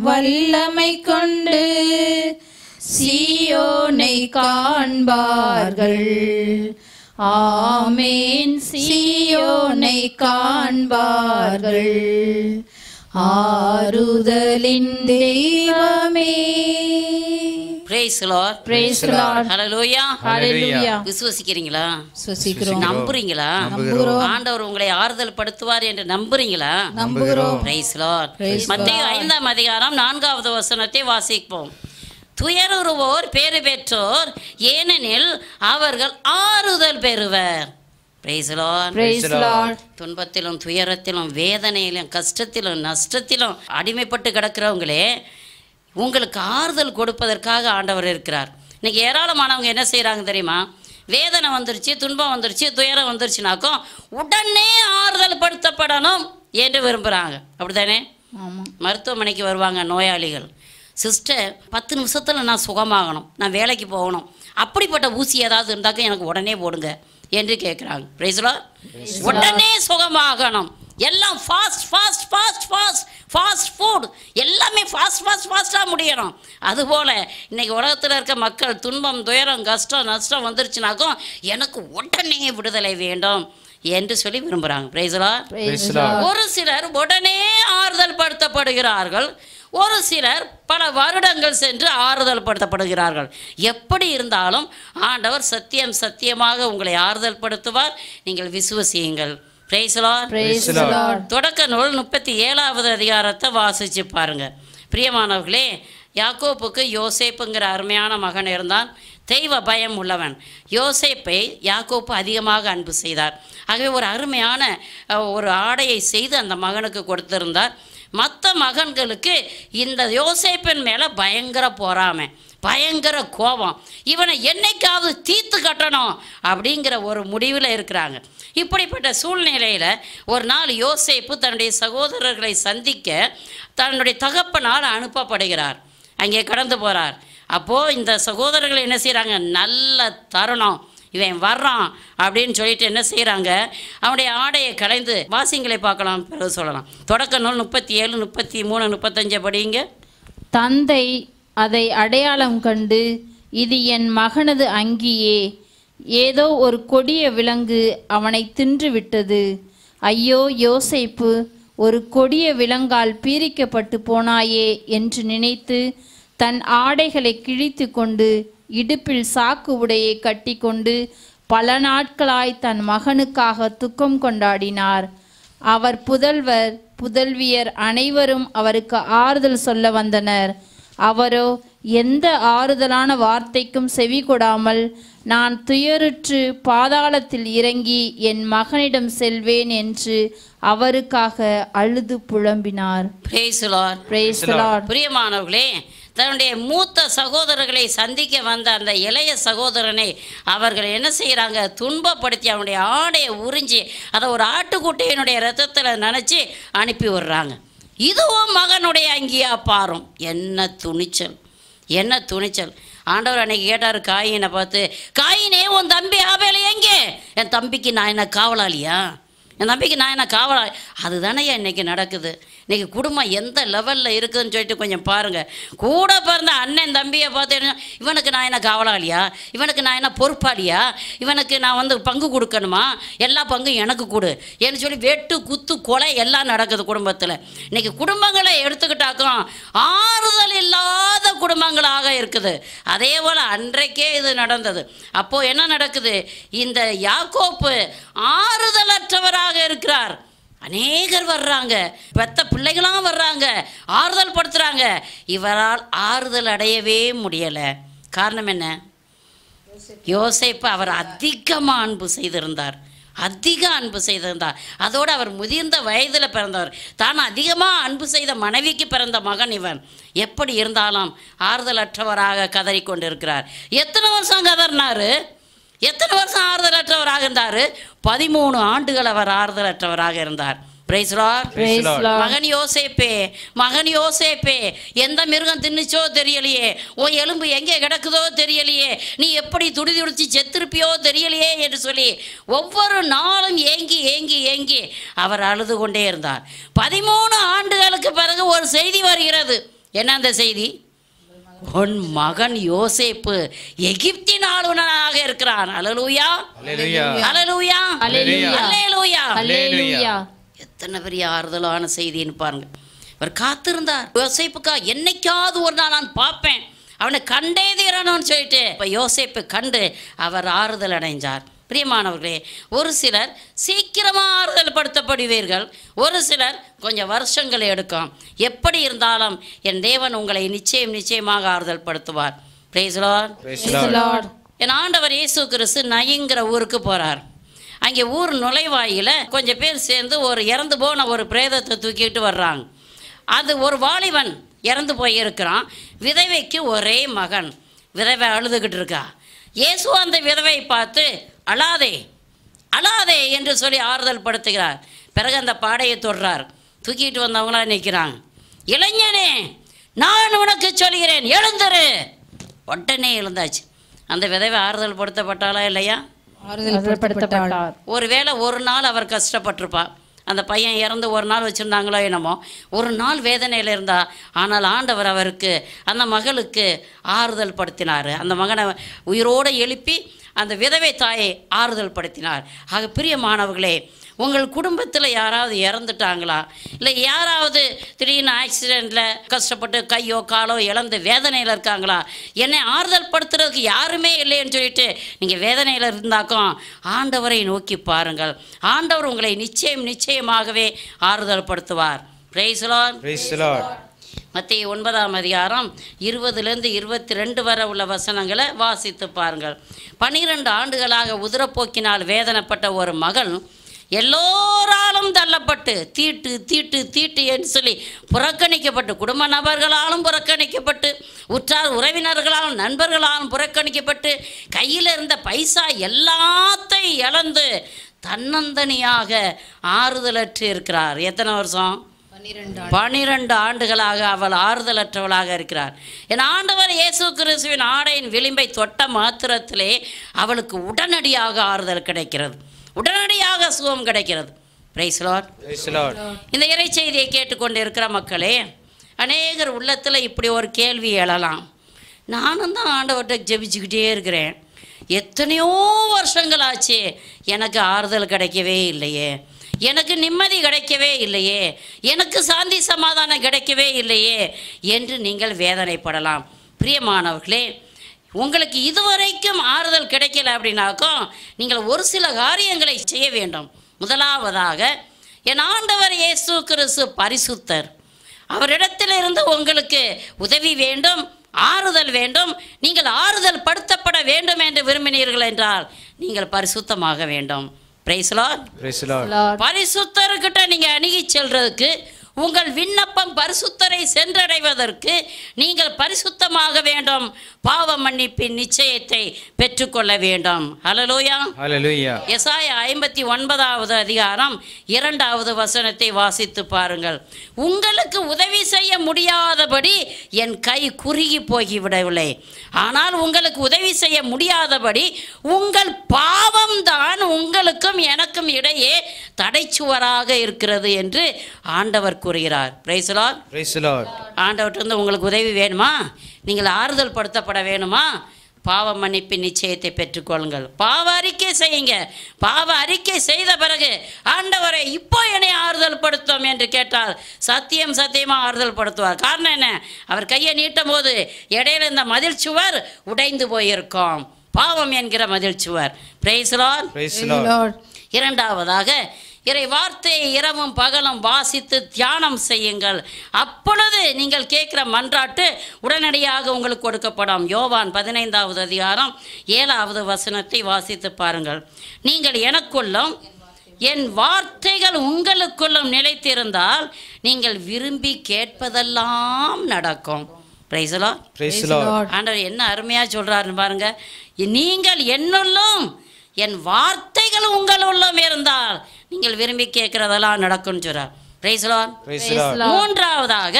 வல்லமை கொண்டு சியோனை காண்பார்கள் ஆமேன் சியோனை காண்பார்கள் ஆறுதலின் தெய்வமே விசுவசிக்கிறீங்களா நம்புறீங்களா ஆண்டவர் உங்களை ஆறுதல் படுத்துவார் என்று நம்புறீங்களா மத்திய ஐந்தாம் அதிகாரம் நான்காவது வசனத்தை வாசிப்போம் துயருவோர் பேறு பெற்றோர் ஏனெனில் அவர்கள் ஆறுதல் பெறுவர் துன்பத்திலும் துயரத்திலும் வேதனையிலும் கஷ்டத்திலும் நஷ்டத்திலும் அடிமைப்பட்டு கிடக்கிறவங்களே உங்களுக்கு ஆறுதல் கொடுப்பதற்காக ஆண்டவர் இருக்கிறார் இன்னைக்கு ஏராளமானவங்க என்ன செய்கிறாங்க தெரியுமா வேதனை வந்துருச்சு துன்பம் வந்துருச்சு துயரம் வந்துருச்சுனாக்கோ உடனே ஆறுதல் படுத்தப்படணும் என்று விரும்புகிறாங்க அப்படித்தானே மருத்துவமனைக்கு வருவாங்க நோயாளிகள் சிஸ்டர் பத்து நிமிஷத்தில் நான் சுகமாகணும் நான் வேலைக்கு போகணும் அப்படிப்பட்ட ஊசி ஏதாவது இருந்தாக்கா எனக்கு உடனே போடுங்க என்று கேட்குறாங்க பிரைஸ்லா உடனே சுகமாகணும் எல்லாம் fast fast fast fast fast food எல்லாமே ஃபாஸ்ட் ஃபாஸ்ட் ஃபாஸ்ட்டாக முடியணும் அதுபோல் இன்றைக்கி உலகத்தில் இருக்க மக்கள் துன்பம் துயரம் கஷ்டம் நஷ்டம் வந்துருச்சுனாக்கும் எனக்கு உடனே விடுதலை வேண்டும் என்று சொல்லி விரும்புகிறாங்க பிரைஸ்லா ஒரு சிலர் உடனே ஆறுதல் படுத்தப்படுகிறார்கள் ஒரு சிலர் பல வருடங்கள் சென்று ஆறுதல் படுத்தப்படுகிறார்கள் எப்படி இருந்தாலும் ஆண்டவர் சத்தியம் சத்தியமாக உங்களை ஆறுதல் படுத்துவார் நீங்கள் விசுவசியுங்கள் தொடக்க நூல் முப்பத்தி ஏழாவது அதிகாரத்தை வாசிச்சு பாருங்க பிரியமானவர்களே யாக்கோப்புக்கு யோசேப்புங்கிற அருமையான மகன் இருந்தான் தெய்வ பயம் உள்ளவன் யோசேப்பை யாக்கோப்பு அதிகமாக அன்பு செய்தார் ஆகவே ஒரு அருமையான ஒரு ஆடையை செய்து அந்த மகனுக்கு கொடுத்திருந்தார் மற்ற மகன்களுக்கு இந்த யோசைப்பின் மேலே பயங்கர போறாமல் பயங்கர கோபம் இவனை என்னைக்காவது தீர்த்து கட்டணும் அப்படிங்கிற ஒரு முடிவில் இருக்கிறாங்க இப்படிப்பட்ட சூழ்நிலையில் ஒரு நாள் யோசைப்பு தன்னுடைய சகோதரர்களை சந்திக்க தன்னுடைய தகப்பனால் அனுப்பப்படுகிறார் அங்கே கடந்து போகிறார் அப்போது இந்த சகோதரர்கள் என்ன செய்கிறாங்க நல்ல தருணம் இவன் வர்றான் அப்படின்னு சொல்லிட்டு என்ன செய்கிறாங்க அவனுடைய ஆடையை கலைந்து வாசிங்களை பார்க்கலாம் பிறகு சொல்லலாம் தொடக்க நூல் முப்பத்தி ஏழு முப்பத்தி மூணு முப்பத்தஞ்சு படிங்க தந்தை அதை அடையாளம் கண்டு இது என் மகனது அங்கியே ஏதோ ஒரு கொடிய விலங்கு அவனை தின்று விட்டது ஐயோ யோசைப்பு ஒரு கொடிய விலங்கால் பீரிக்கப்பட்டு போனாயே என்று நினைத்து தன் ஆடைகளை கிழித்து கொண்டு இடுப்பில் சாக்கு உடையை கட்டி கொண்டு பல நாட்களாய் தன் மகனுக்காக துக்கம் கொண்டாடினார் அவர் புதல்வர் புதல்வியர் அனைவரும் அவருக்கு ஆறுதல் சொல்ல வந்தனர் அவரோ எந்த ஆறுதலான வார்த்தைக்கும் செவி கொடாமல் நான் துயருற்று பாதாளத்தில் இறங்கி என் மகனிடம் செல்வேன் என்று அவருக்காக அழுது புலம்பினார் பிரியமானவர்களே தன்னுடைய மூத்த சகோதரர்களை சந்திக்க வந்த அந்த இளைய சகோதரனை அவர்கள் என்ன செய்கிறாங்க துன்பப்படுத்தி அவனுடைய ஆடையை உறிஞ்சி அதை ஒரு ஆட்டுக்குட்டையினுடைய ரத்தத்தில் நினச்சி அனுப்பி விடுறாங்க இதுவும் மகனுடைய அங்கியா பாரும் என்ன துணிச்சல் என்ன துணிச்சல் ஆண்டவர் அன்னைக்கு கேட்டார் காயினை பார்த்து காயினே உன் தம்பி ஆவேலை எங்கே என் தம்பிக்கு நான் என்ன காவலாளியா என் தம்பிக்கு நான் என்ன காவலா அதுதானே இன்றைக்கி நடக்குது இன்றைக்கி குடும்பம் எந்த லெவலில் இருக்குதுன்னு சொல்லிட்டு கொஞ்சம் பாருங்கள் கூட பிறந்த அண்ணன் தம்பியை பார்த்து இவனுக்கு நான் என்ன காவலாளியா இவனுக்கு நான் என்ன பொறுப்பாளியா இவனுக்கு நான் வந்து பங்கு கொடுக்கணுமா எல்லா பங்கும் எனக்கு கொடு என்று சொல்லி வெட்டு குத்து கொலை எல்லாம் நடக்குது குடும்பத்தில் இன்றைக்கி குடும்பங்களை எடுத்துக்கிட்டாக்கும் ஆறுதல் இல்லாத குடும்பங்களாக இருக்குது அதே போல் அன்றைக்கே இது நடந்தது அப்போது என்ன நடக்குது இந்த யாக்கோப்பு ஆறுதலற்றவராக இருக்கிறார் அநேகர் வர்றாங்க பெத்த பிள்ளைகளாம் வர்றாங்க ஆறுதல் படுத்துகிறாங்க இவரால் ஆறுதல் அடையவே முடியலை காரணம் என்ன யோசிப்பு அவர் அதிகமாக அன்பு செய்திருந்தார் அதிக அன்பு செய்திருந்தார் அதோடு அவர் முதிர்ந்த வயதில் பிறந்தவர் தான் அதிகமாக அன்பு செய்த மனைவிக்கு பிறந்த மகன் இவன் எப்படி இருந்தாலும் ஆறுதலற்றவராக கதறிக்கொண்டிருக்கிறார் எத்தனை வருஷம் கதறினார் எத்தனை வருஷம் ஆறுதலற்றவராக இருந்தார் பதிமூணு ஆண்டுகள் அவர் ஆறுதலற்றவராக இருந்தார் மகன் யோசேப்பே மகன் யோசேப்பே எந்த மிருகம் தின்னுச்சோ தெரியலையே உன் எலும்பு எங்கே கிடக்குதோ தெரியலையே நீ எப்படி துடி துடிச்சு செத்திருப்பியோ தெரியலையே என்று சொல்லி ஒவ்வொரு நாளும் ஏங்கி ஏங்கி ஏங்கி அவர் அழுது கொண்டே இருந்தார் பதிமூணு ஆண்டுகளுக்கு பிறகு ஒரு செய்தி வருகிறது என்ன அந்த செய்தி உன் மகன் யோசேப்பு எகிப்தின் ஆளுநராக இருக்கிறான் அலலூயா அலலூயா அலலூயா எத்தனை பெரிய ஆறுதலான செய்தின்னு பாருங்க இவர் காத்திருந்தார் யோசேப்புக்கா என்னைக்காவது ஒரு நாள் நான் பார்ப்பேன் அவனை கண்டே தீரணும்னு சொல்லிட்டு இப்போ யோசேப்பு கண்டு அவர் ஆறுதல் அடைஞ்சார் பிரியமானவர்களே ஒரு சிலர் சீக்கிரமாக ஆறுதல் படுத்தப்படுவீர்கள் ஒரு சிலர் கொஞ்சம் வருஷங்கள் எடுக்கும் எப்படி இருந்தாலும் என் தேவன் உங்களை நிச்சயம் நிச்சயமாக ஆறுதல் படுத்துவார் என் ஆண்டவர் இயேசு கிறிஸ்து நயிங்கிற ஊருக்கு போகிறார் அங்கே ஊர் நுழைவாயில் கொஞ்சம் பேர் சேர்ந்து ஒரு இறந்து போன ஒரு பிரேதத்தை தூக்கிட்டு வர்றாங்க அது ஒரு வாலிபன் இறந்து போயிருக்கிறான் விதவைக்கு ஒரே மகன் விதவை அழுதுகிட்டு இருக்கா இயேசு அந்த விதவை பார்த்து அழாதே அழாதே என்று சொல்லி ஆறுதல் படுத்துகிறார் பிறகு அந்த பாடையை தொடுறார் தூக்கிட்டு வந்தவங்களா நிற்கிறாங்க இளைஞனே நான் உனக்கு சொல்கிறேன் எழுந்துரு உடனே எழுந்தாச்சு அந்த விதவை ஆறுதல் படுத்தப்பட்டாளா இல்லையா ஒருவேளை ஒரு நாள் அவர் கஷ்டப்பட்டிருப்பா அந்த பையன் இறந்து ஒரு நாள் வச்சுருந்தாங்களோ என்னமோ ஒரு நாள் வேதனையில் இருந்தா ஆனால் ஆண்டவர் அவருக்கு அந்த மகளுக்கு ஆறுதல் படுத்தினார் அந்த மகனை உயிரோடு எழுப்பி அந்த விதவை தாயை ஆறுதல் படுத்தினார் ஆக பிரியமானவர்களே உங்கள் குடும்பத்தில் யாராவது இறந்துட்டாங்களா இல்லை யாராவது திடீர்னு ஆக்சிடெண்ட்டில் கஷ்டப்பட்டு கையோ காலோ இழந்து வேதனையில் இருக்காங்களா என்னை ஆறுதல் படுத்துறதுக்கு யாருமே இல்லைன்னு சொல்லிட்டு நீங்கள் வேதனையில் இருந்தாக்கும் ஆண்டவரை நோக்கி பாருங்கள் ஆண்டவர் உங்களை நிச்சயம் நிச்சயமாகவே ஆறுதல் படுத்துவார் பிரைஸ்லான் பிரைஸ்லான் மத்திய ஒன்பதாம் அதிகாரம் இருபதுலேருந்து இருபத்தி ரெண்டு வரை உள்ள வசனங்களை வாசித்து பாருங்கள் பனிரெண்டு ஆண்டுகளாக உதிரப்போக்கினால் வேதனைப்பட்ட ஒரு மகள் எல்லோராலும் தள்ளப்பட்டு தீட்டு தீட்டு தீட்டு என்று சொல்லி புறக்கணிக்கப்பட்டு குடும்ப நபர்களாலும் புறக்கணிக்கப்பட்டு உற்றார் உறவினர்களாலும் நண்பர்களாலும் புறக்கணிக்கப்பட்டு கையில் இருந்த பைசா எல்லாத்தையும் இழந்து தன்னந்தனியாக ஆறுதலற்று இருக்கிறார் எத்தனை வருஷம் பனிரெண்டு ஆண்டுகளாக அவள் ஆறுதலற்றவளாக இருக்கிறார் என் ஆண்டவர் இயேசு கிறிஸ்துவின் ஆடையின் விளிம்பை தொட்ட மாத்திரத்திலே அவளுக்கு உடனடியாக ஆறுதல் கிடைக்கிறது உடனடியாக சுகம் கிடைக்கிறது இந்த இறை செய்தியை கேட்டுக்கொண்டு இருக்கிற மக்களே அநேகர் உள்ளத்தில் இப்படி ஒரு கேள்வி எழலாம் நானும் தான் ஆண்டவர்கிட்ட ஜெபிச்சுக்கிட்டே இருக்கிறேன் எத்தனையோ வருஷங்கள் ஆச்சு எனக்கு ஆறுதல் கிடைக்கவே இல்லையே எனக்கு நிம்மதி கிடைக்கவே இல்லையே எனக்கு சாந்தி சமாதானம் கிடைக்கவே இல்லையே என்று நீங்கள் வேதனைப்படலாம் பிரியமானவர்களே உங்களுக்கு இதுவரைக்கும் ஆறுதல் கிடைக்கல அப்படின்னாக்கோ நீங்கள் ஒரு சில காரியங்களை செய்ய வேண்டும் முதலாவதாக என் ஆண்டவர் இயேசு கிறிஸ்து பரிசுத்தர் அவரிடத்திலிருந்து உங்களுக்கு உதவி வேண்டும் ஆறுதல் வேண்டும் நீங்கள் ஆறுதல் படுத்தப்பட வேண்டும் என்று விரும்பினீர்கள் என்றால் நீங்கள் பரிசுத்தமாக வேண்டும் பிரைஸ்லா பிரைஸ்லா பரிசுத்தர்கிட்ட நீங்க அணுகி செல்றதுக்கு உங்கள் விண்ணப்பம் பரிசுத்தரை சென்றடைவதற்கு நீங்கள் பரிசுத்தமாக வேண்டும் பாவ மன்னிப்பின் நிச்சயத்தை பெற்றுக்கொள்ள வேண்டும் ஹலலூயா ஹலலூயா எசாய ஐம்பத்தி ஒன்பதாவது அதிகாரம் இரண்டாவது வசனத்தை வாசித்து பாருங்கள் உங்களுக்கு உதவி செய்ய முடியாதபடி என் கை குறுகி போகிவிடவில்லை ஆனால் உங்களுக்கு உதவி செய்ய முடியாதபடி உங்கள் பாவம்தான் உங்களுக்கும் எனக்கும் இடையே தடைச்சுவராக இருக்கிறது என்று ஆண்டவர் ஆண்டவர் கூறுகிறார் பிரைசலால் ஆண்டவர்கிட்ட உங்களுக்கு உதவி வேணுமா நீங்கள் ஆறுதல் படுத்தப்பட வேணுமா பாவ மன்னிப்பு நிச்சயத்தை பெற்றுக்கொள்ளுங்கள் பாவ அறிக்கை செய்யுங்க பாவ அறிக்கை செய்த பிறகு ஆண்டவரை இப்போ என்னை ஆறுதல் படுத்தோம் என்று கேட்டால் சத்தியம் சத்தியமாக ஆறுதல் படுத்துவார் காரணம் என்ன அவர் கையை நீட்டும் போது இடையில இந்த மதில் சுவர் உடைந்து போயிருக்கோம் பாவம் என்கிற மதில் சுவர் பிரைஸ்லான் இரண்டாவதாக இறை வார்த்தையை இரவும் பகலும் வாசித்து தியானம் செய்யுங்கள் அப்பொழுது நீங்கள் கேட்குற மன்றாட்டு உடனடியாக உங்களுக்கு கொடுக்கப்படும் யோவான் பதினைந்தாவது அதிகாரம் ஏழாவது வசனத்தை வாசித்து பாருங்கள் நீங்கள் எனக்குள்ளும் என் வார்த்தைகள் உங்களுக்குள்ளும் நிலைத்திருந்தால் நீங்கள் விரும்பி கேட்பதெல்லாம் நடக்கும் ஆண்டவர் என்ன அருமையாக சொல்கிறாருன்னு பாருங்க நீங்கள் என்னுள்ளும் என் வார்த்தைகள் உங்கள் உள்ளம் இருந்தால் நீங்கள் விரும்பி கேட்கிறதெல்லாம் நடக்கும்னு சொல்றார் மூன்றாவதாக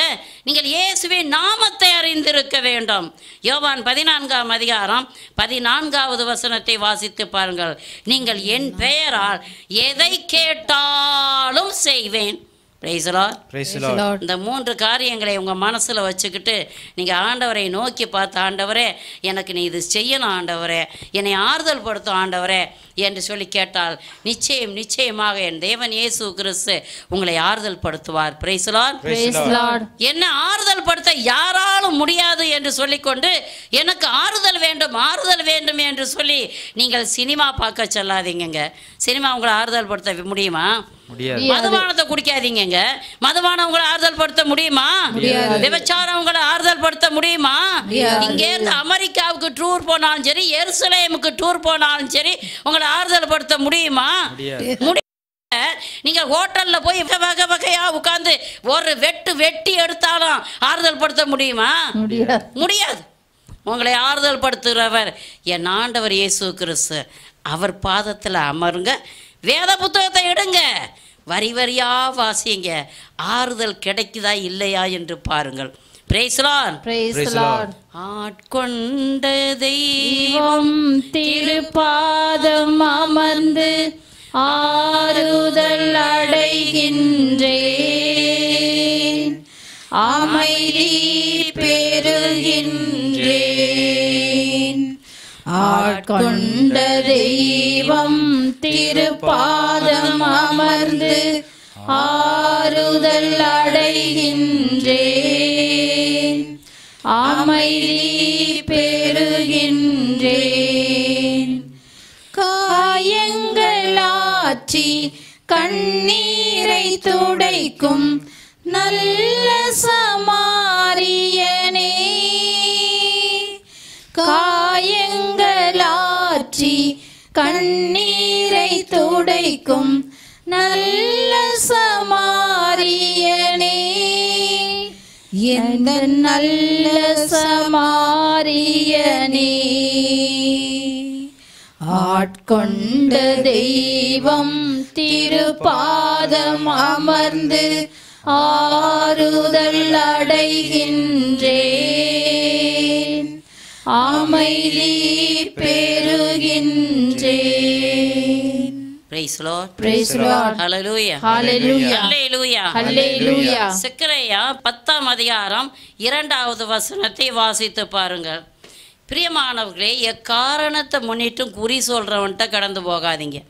நீங்கள் இயேசுவின் நாமத்தை அறிந்திருக்க வேண்டும் யோவான் பதினான்காம் அதிகாரம் பதினான்காவது வசனத்தை வாசித்து பாருங்கள் நீங்கள் என் பெயரால் எதை கேட்டாலும் செய்வேன் இந்த மூன்று காரியங்களை உங்கள் மனசில் வச்சுக்கிட்டு நீங்கள் ஆண்டவரை நோக்கி பார்த்து ஆண்டவரே எனக்கு நீ இது செய்யணும் ஆண்டவரே என்னை ஆறுதல் படுத்தும் ஆண்டவரே என்று சொல்லி கேட்டால் நிச்சயம் நிச்சயமாக என் தேவன் இயேசு கிறிஸ்து உங்களை ஆறுதல் படுத்துவார் பிரைசலார் என்ன ஆறுதல் படுத்த யாராலும் முடியாது என்று சொல்லிக்கொண்டு எனக்கு ஆறுதல் வேண்டும் ஆறுதல் வேண்டும் என்று சொல்லி நீங்கள் சினிமா பார்க்க சொல்லாதீங்க சினிமா உங்களை ஆறுதல் படுத்த முடியுமா மதுபானத்தை குடிக்காதீங்க மதுபானம் உங்களை ஆறுதல் படுத்த முடியுமா விபச்சாரம் உங்களை ஆறுதல் படுத்த முடியுமா இங்கே இருந்து அமெரிக்காவுக்கு டூர் போனாலும் சரி எருசலேமுக்கு டூர் போனாலும் சரி உங்களை ஆறுதல் படுத்த முடியுமா நீங்கள் ஹோட்டலில் போய் வகை வகையாக உட்காந்து ஒரு வெட்டு வெட்டி எடுத்தாலும் ஆறுதல் படுத்த முடியுமா முடியாது உங்களை ஆறுதல் படுத்துகிறவர் என் ஆண்டவர் இயேசு கிறிஸ்து அவர் பாதத்தில் அமருங்க வேத புத்தகத்தை எடுங்க வரி வரியா வாசிங்க ஆறுதல் கிடைக்குதா இல்லையா என்று பாருங்கள் ஆட்கொண்ட தெய்வம் திருப்பாதம் அமர்ந்து ஆறுதல் அடைகின்றேன் அமைதி பெறுகின்றே ஆட்கொண்ட தெய்வம் திருப்பாதம் அமர்ந்து ஆறுதல் அடைகின்றேன் அமைதி பெறுகின்றேன் காயங்கள் ஆற்றி கண்ணீரை துடைக்கும் நல்ல சமா கண்ணீரை துடைக்கும் நல்ல சமாரியனே எந்த நல்ல சமாரியனே ஆட்கொண்ட தெய்வம் திருபாதம் அமர்ந்து ஆறுதல் அடைகின்றே அமைதி பெறுகின்றேன் சிக்கரையா பத்தாம் அதிகாரம் இரண்டாவது வசனத்தை வாசித்து பாருங்கள் பிரியமானவர்களே எக்காரணத்தை முன்னிட்டும் குறி சொல்றவன்ட்ட கடந்து போகாதீங்க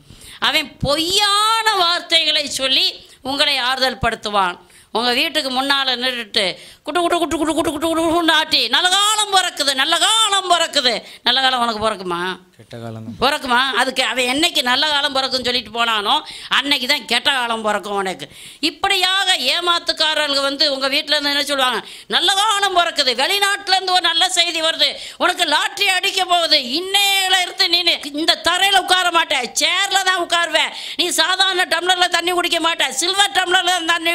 அவன் பொய்யான வார்த்தைகளை சொல்லி உங்களை ஆறுதல் படுத்துவான் உங்கள் வீட்டுக்கு முன்னால் நின்றுட்டு குட்டு குட்டு குட்டு குட்டு குட்டு குட்டு குட்டு ஆட்டி நல்ல காலம் பிறக்குது நல்ல காலம் பிறக்குது நல்ல காலம் உனக்கு பிறக்குமா கெட்ட காலம் பிறக்குமா அதுக்கு அவன் என்னைக்கு நல்ல காலம் பிறக்குன்னு சொல்லிட்டு போனானோ அன்னைக்கு தான் கெட்ட காலம் பிறக்கும் உனக்கு இப்படியாக ஏமாத்துக்காரர்கள் வந்து உங்கள் வீட்டிலேருந்து என்ன சொல்லுவாங்க நல்ல காலம் பிறக்குது வெளிநாட்டிலேருந்து ஒரு நல்ல செய்தி வருது உனக்கு லாட்ரி அடிக்க போகுது இன்னையில இருந்து நீ இந்த தரையில் உட்கார மாட்டேன் சேரில் தான் உட்காருவேன் நீ சாதாரண டம்ளரில் தண்ணி குடிக்க மாட்டேன் சில்வர் டம்ளரில் தண்ணி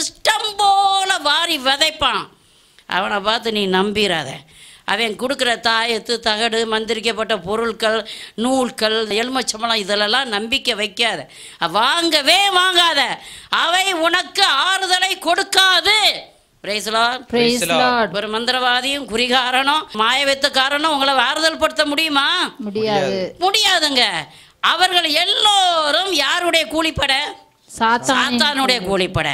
இஷ்டம் போல வாரி விதைப்பான் அவனை பார்த்து நீ நம்பிடாத அவன் கொடுக்குற தாயத்து தகடு மந்திரிக்கப்பட்ட பொருட்கள் நூல்கள் எலுமச்சம்பளம் இதிலெல்லாம் நம்பிக்கை வைக்காத வாங்கவே வாங்காத அவை உனக்கு ஆறுதலை கொடுக்காது ஒரு மந்திரவாதியும் குறிகாரனும் காரணம் உங்களை ஆறுதல் படுத்த முடியுமா முடியாது முடியாதுங்க அவர்கள் எல்லோரும் யாருடைய கூலிப்பட சாத்தானுடைய கூலிப்பட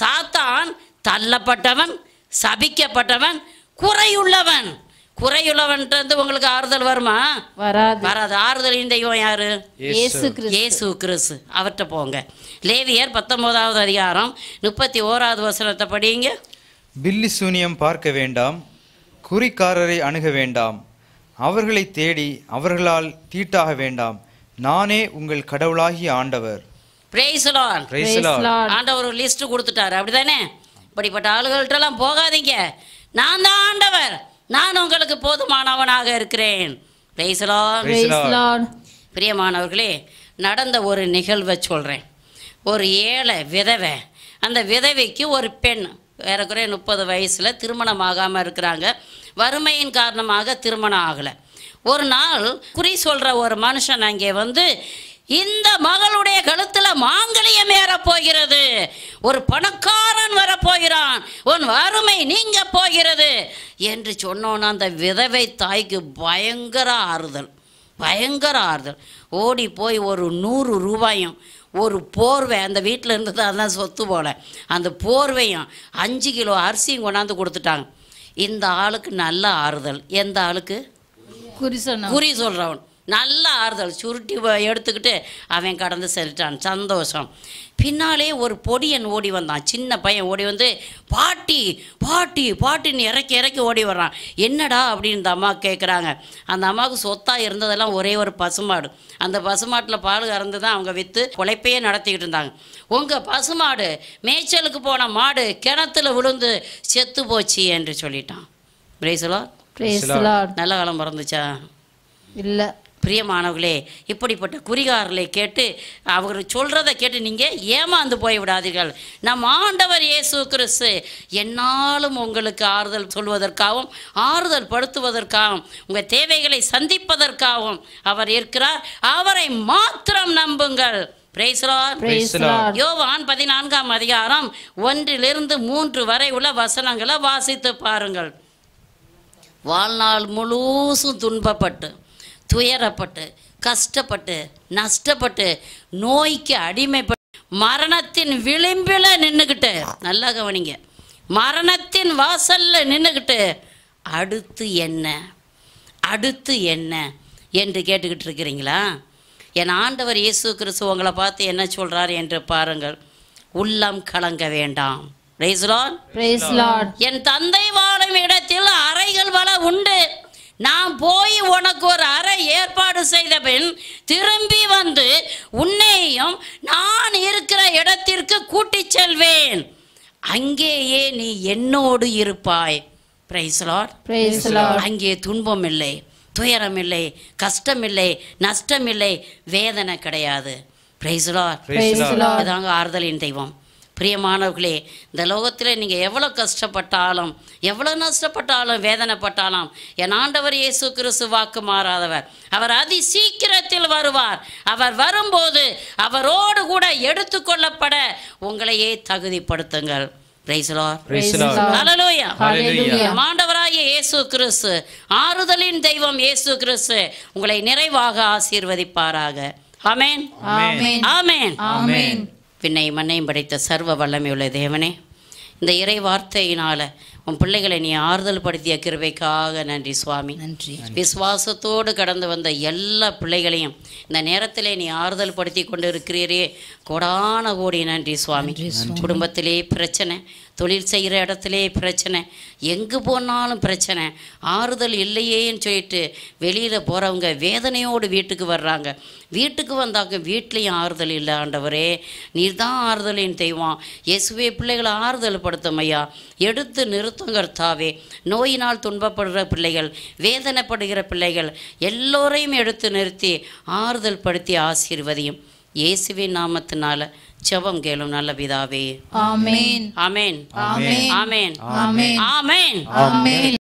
சாத்தான் தள்ளப்பட்டவன் சபிக்கப்பட்டவன் குறையுள்ளவன் குறையுள்ளவன்ட்டு உங்களுக்கு ஆறுதல் வருமா வராது வராது ஆறுதலின் தெய்வம் யாரு இயேசு கிறிஸ்து அவர்கிட்ட போங்க லேவியர் பத்தொன்பதாவது அதிகாரம் முப்பத்தி ஓராவது வசனத்தை படிங்க பில்லி சூனியம் பார்க்க வேண்டாம் குறிக்காரரை அணுக வேண்டாம் அவர்களை தேடி அவர்களால் தீட்டாக வேண்டாம் நானே உங்கள் கடவுளாகி ஆண்டவர் ஆண்டவர் லிஸ்ட் கொடுத்துட்டாரு அப்படிதானே இப்படிப்பட்ட ஆளுகள்கிட்ட எல்லாம் போகாதீங்க நான் தான் ஆண்டவர் நான் உங்களுக்கு போதுமானவனாக இருக்கிறேன் பிரியமானவர்களே நடந்த ஒரு நிகழ்வை சொல்கிறேன் ஒரு ஏழை விதவை அந்த விதவைக்கு ஒரு பெண் ஏறக்குறைய முப்பது வயசில் திருமணம் ஆகாமல் இருக்கிறாங்க வறுமையின் காரணமாக திருமணம் ஆகலை ஒரு நாள் குறி சொல்கிற ஒரு மனுஷன் அங்கே வந்து இந்த மகளுடைய கழுத்துல ஏற போகிறது ஒரு பணக்காரன் வரப்போகிறான் உன் வறுமை நீங்க போகிறது என்று சொன்னோன்னா அந்த விதவை தாய்க்கு பயங்கர ஆறுதல் பயங்கர ஆறுதல் ஓடி போய் ஒரு நூறு ரூபாயும் ஒரு போர்வை அந்த வீட்டில் இருந்தது அதான் சொத்து போல அந்த போர்வையும் அஞ்சு கிலோ அரிசியும் கொண்டாந்து கொடுத்துட்டாங்க இந்த ஆளுக்கு நல்ல ஆறுதல் எந்த ஆளுக்கு குறி சொன்ன குறி சொல்கிறவன் நல்ல ஆறுதல் சுருட்டி எடுத்துக்கிட்டு அவன் கடந்து செல்லிட்டான் சந்தோஷம் பின்னாலே ஒரு பொடியன் ஓடி வந்தான் சின்ன பையன் ஓடி வந்து பாட்டி பாட்டி பாட்டின்னு இறக்கி இறக்கி ஓடி வர்றான் என்னடா அப்படின்னு இந்த அம்மா கேட்குறாங்க அந்த அம்மாவுக்கு சொத்தாக இருந்ததெல்லாம் ஒரே ஒரு பசுமாடு அந்த பசுமாட்டில் பால் கறந்து தான் அவங்க விற்று உழைப்பையே நடத்திக்கிட்டு இருந்தாங்க உங்கள் பசுமாடு மேய்ச்சலுக்கு போன மாடு கிணத்துல விழுந்து செத்து போச்சு என்று சொல்லிட்டான் பிரேசலா நல்ல காலம் பிறந்துச்சா இல்லை பிரியமானவர்களே இப்படிப்பட்ட குறிகாரர்களை கேட்டு அவர் சொல்கிறத கேட்டு நீங்கள் ஏமாந்து போய்விடாதீர்கள் நம் ஆண்டவர் இயேசு கிறிஸ்து என்னாலும் உங்களுக்கு ஆறுதல் சொல்வதற்காகவும் ஆறுதல் படுத்துவதற்காகவும் உங்கள் தேவைகளை சந்திப்பதற்காகவும் அவர் இருக்கிறார் அவரை மாத்திரம் நம்புங்கள் யோவான் பதினான்காம் அதிகாரம் ஒன்றிலிருந்து மூன்று வரை உள்ள வசனங்களை வாசித்து பாருங்கள் வாழ்நாள் முழுசும் துன்பப்பட்டு துயரப்பட்டு கஷ்டப்பட்டு நஷ்டப்பட்டு நோய்க்கு அடிமைப்பட்டு மரணத்தின் விளிம்பில் நின்றுக்கிட்டு நல்லா கவனிங்க மரணத்தின் வாசலில் நின்றுக்கிட்டு அடுத்து என்ன அடுத்து என்ன என்று கேட்டுக்கிட்டு இருக்கிறீங்களா என் ஆண்டவர் இயேசு கிறிஸ்து உங்களை பார்த்து என்ன சொல்கிறார் என்று பாருங்கள் உள்ளம் கலங்க வேண்டாம் என் தந்தை வாழும் இடத்தில் அறைகள் பல உண்டு நான் போய் உனக்கு ஒரு அறை ஏற்பாடு செய்த பின் திரும்பி வந்து உன்னையும் நான் இருக்கிற இடத்திற்கு கூட்டிச் செல்வேன் அங்கேயே நீ என்னோடு இருப்பாய் அங்கே துன்பம் இல்லை துயரம் இல்லை கஷ்டம் இல்லை நஷ்டம் இல்லை வேதனை கிடையாது பிரைஸ்லார் இதாங்க ஆறுதலின் தெய்வம் பிரியமானவர்களே இந்த லோகத்தில் நீங்கள் எவ்வளோ கஷ்டப்பட்டாலும் எவ்வளோ நஷ்டப்பட்டாலும் வேதனைப்பட்டாலும் என் ஆண்டவர் இயேசு கிறிஸ்து வாக்கு மாறாதவர் அவர் அதி சீக்கிரத்தில் வருவார் அவர் வரும்போது அவரோடு கூட எடுத்துக்கொள்ளப்பட உங்களையே தகுதிப்படுத்துங்கள் இயேசு கிறிஸ்து ஆறுதலின் தெய்வம் இயேசு கிறிஸ்து உங்களை நிறைவாக ஆசீர்வதிப்பாராக ஆமேன் ஆமேன் ஆமேன் பின்னை மண்ணையும் படைத்த சர்வ வல்லமையுள்ள தேவனே இந்த இறை வார்த்தையினால உன் பிள்ளைகளை நீ ஆறுதல் படுத்திய கிருபைக்காக நன்றி சுவாமி நன்றி விசுவாசத்தோடு கடந்து வந்த எல்லா பிள்ளைகளையும் இந்த நேரத்திலே நீ ஆறுதல் படுத்தி கொண்டு இருக்கிறீரே கோடான கோடி நன்றி சுவாமி குடும்பத்திலே பிரச்சனை தொழில் செய்கிற இடத்துலே பிரச்சனை எங்கே போனாலும் பிரச்சனை ஆறுதல் இல்லையேன்னு சொல்லிட்டு வெளியில் போகிறவங்க வேதனையோடு வீட்டுக்கு வர்றாங்க வீட்டுக்கு வந்தாக்க வீட்லேயும் ஆறுதல் இல்லை ஆண்டவரே நீர் தான் ஆறுதலின் தெய்வம் இயேசுவே பிள்ளைகளை ஆறுதல் படுத்தும் ஐயா எடுத்து நிறுத்துங்கிறதாவே நோயினால் துன்பப்படுகிற பிள்ளைகள் வேதனைப்படுகிற பிள்ளைகள் எல்லோரையும் எடுத்து நிறுத்தி ஆறுதல் படுத்தி ஆசீர்வதியும் இயேசுவின் நாமத்தினால ஜெபம் கேளும் நல்ல பிதாவே ஆமேன் ஆமேன் ஆமேன் ஆமேன் ஆமேன் ஆமேன்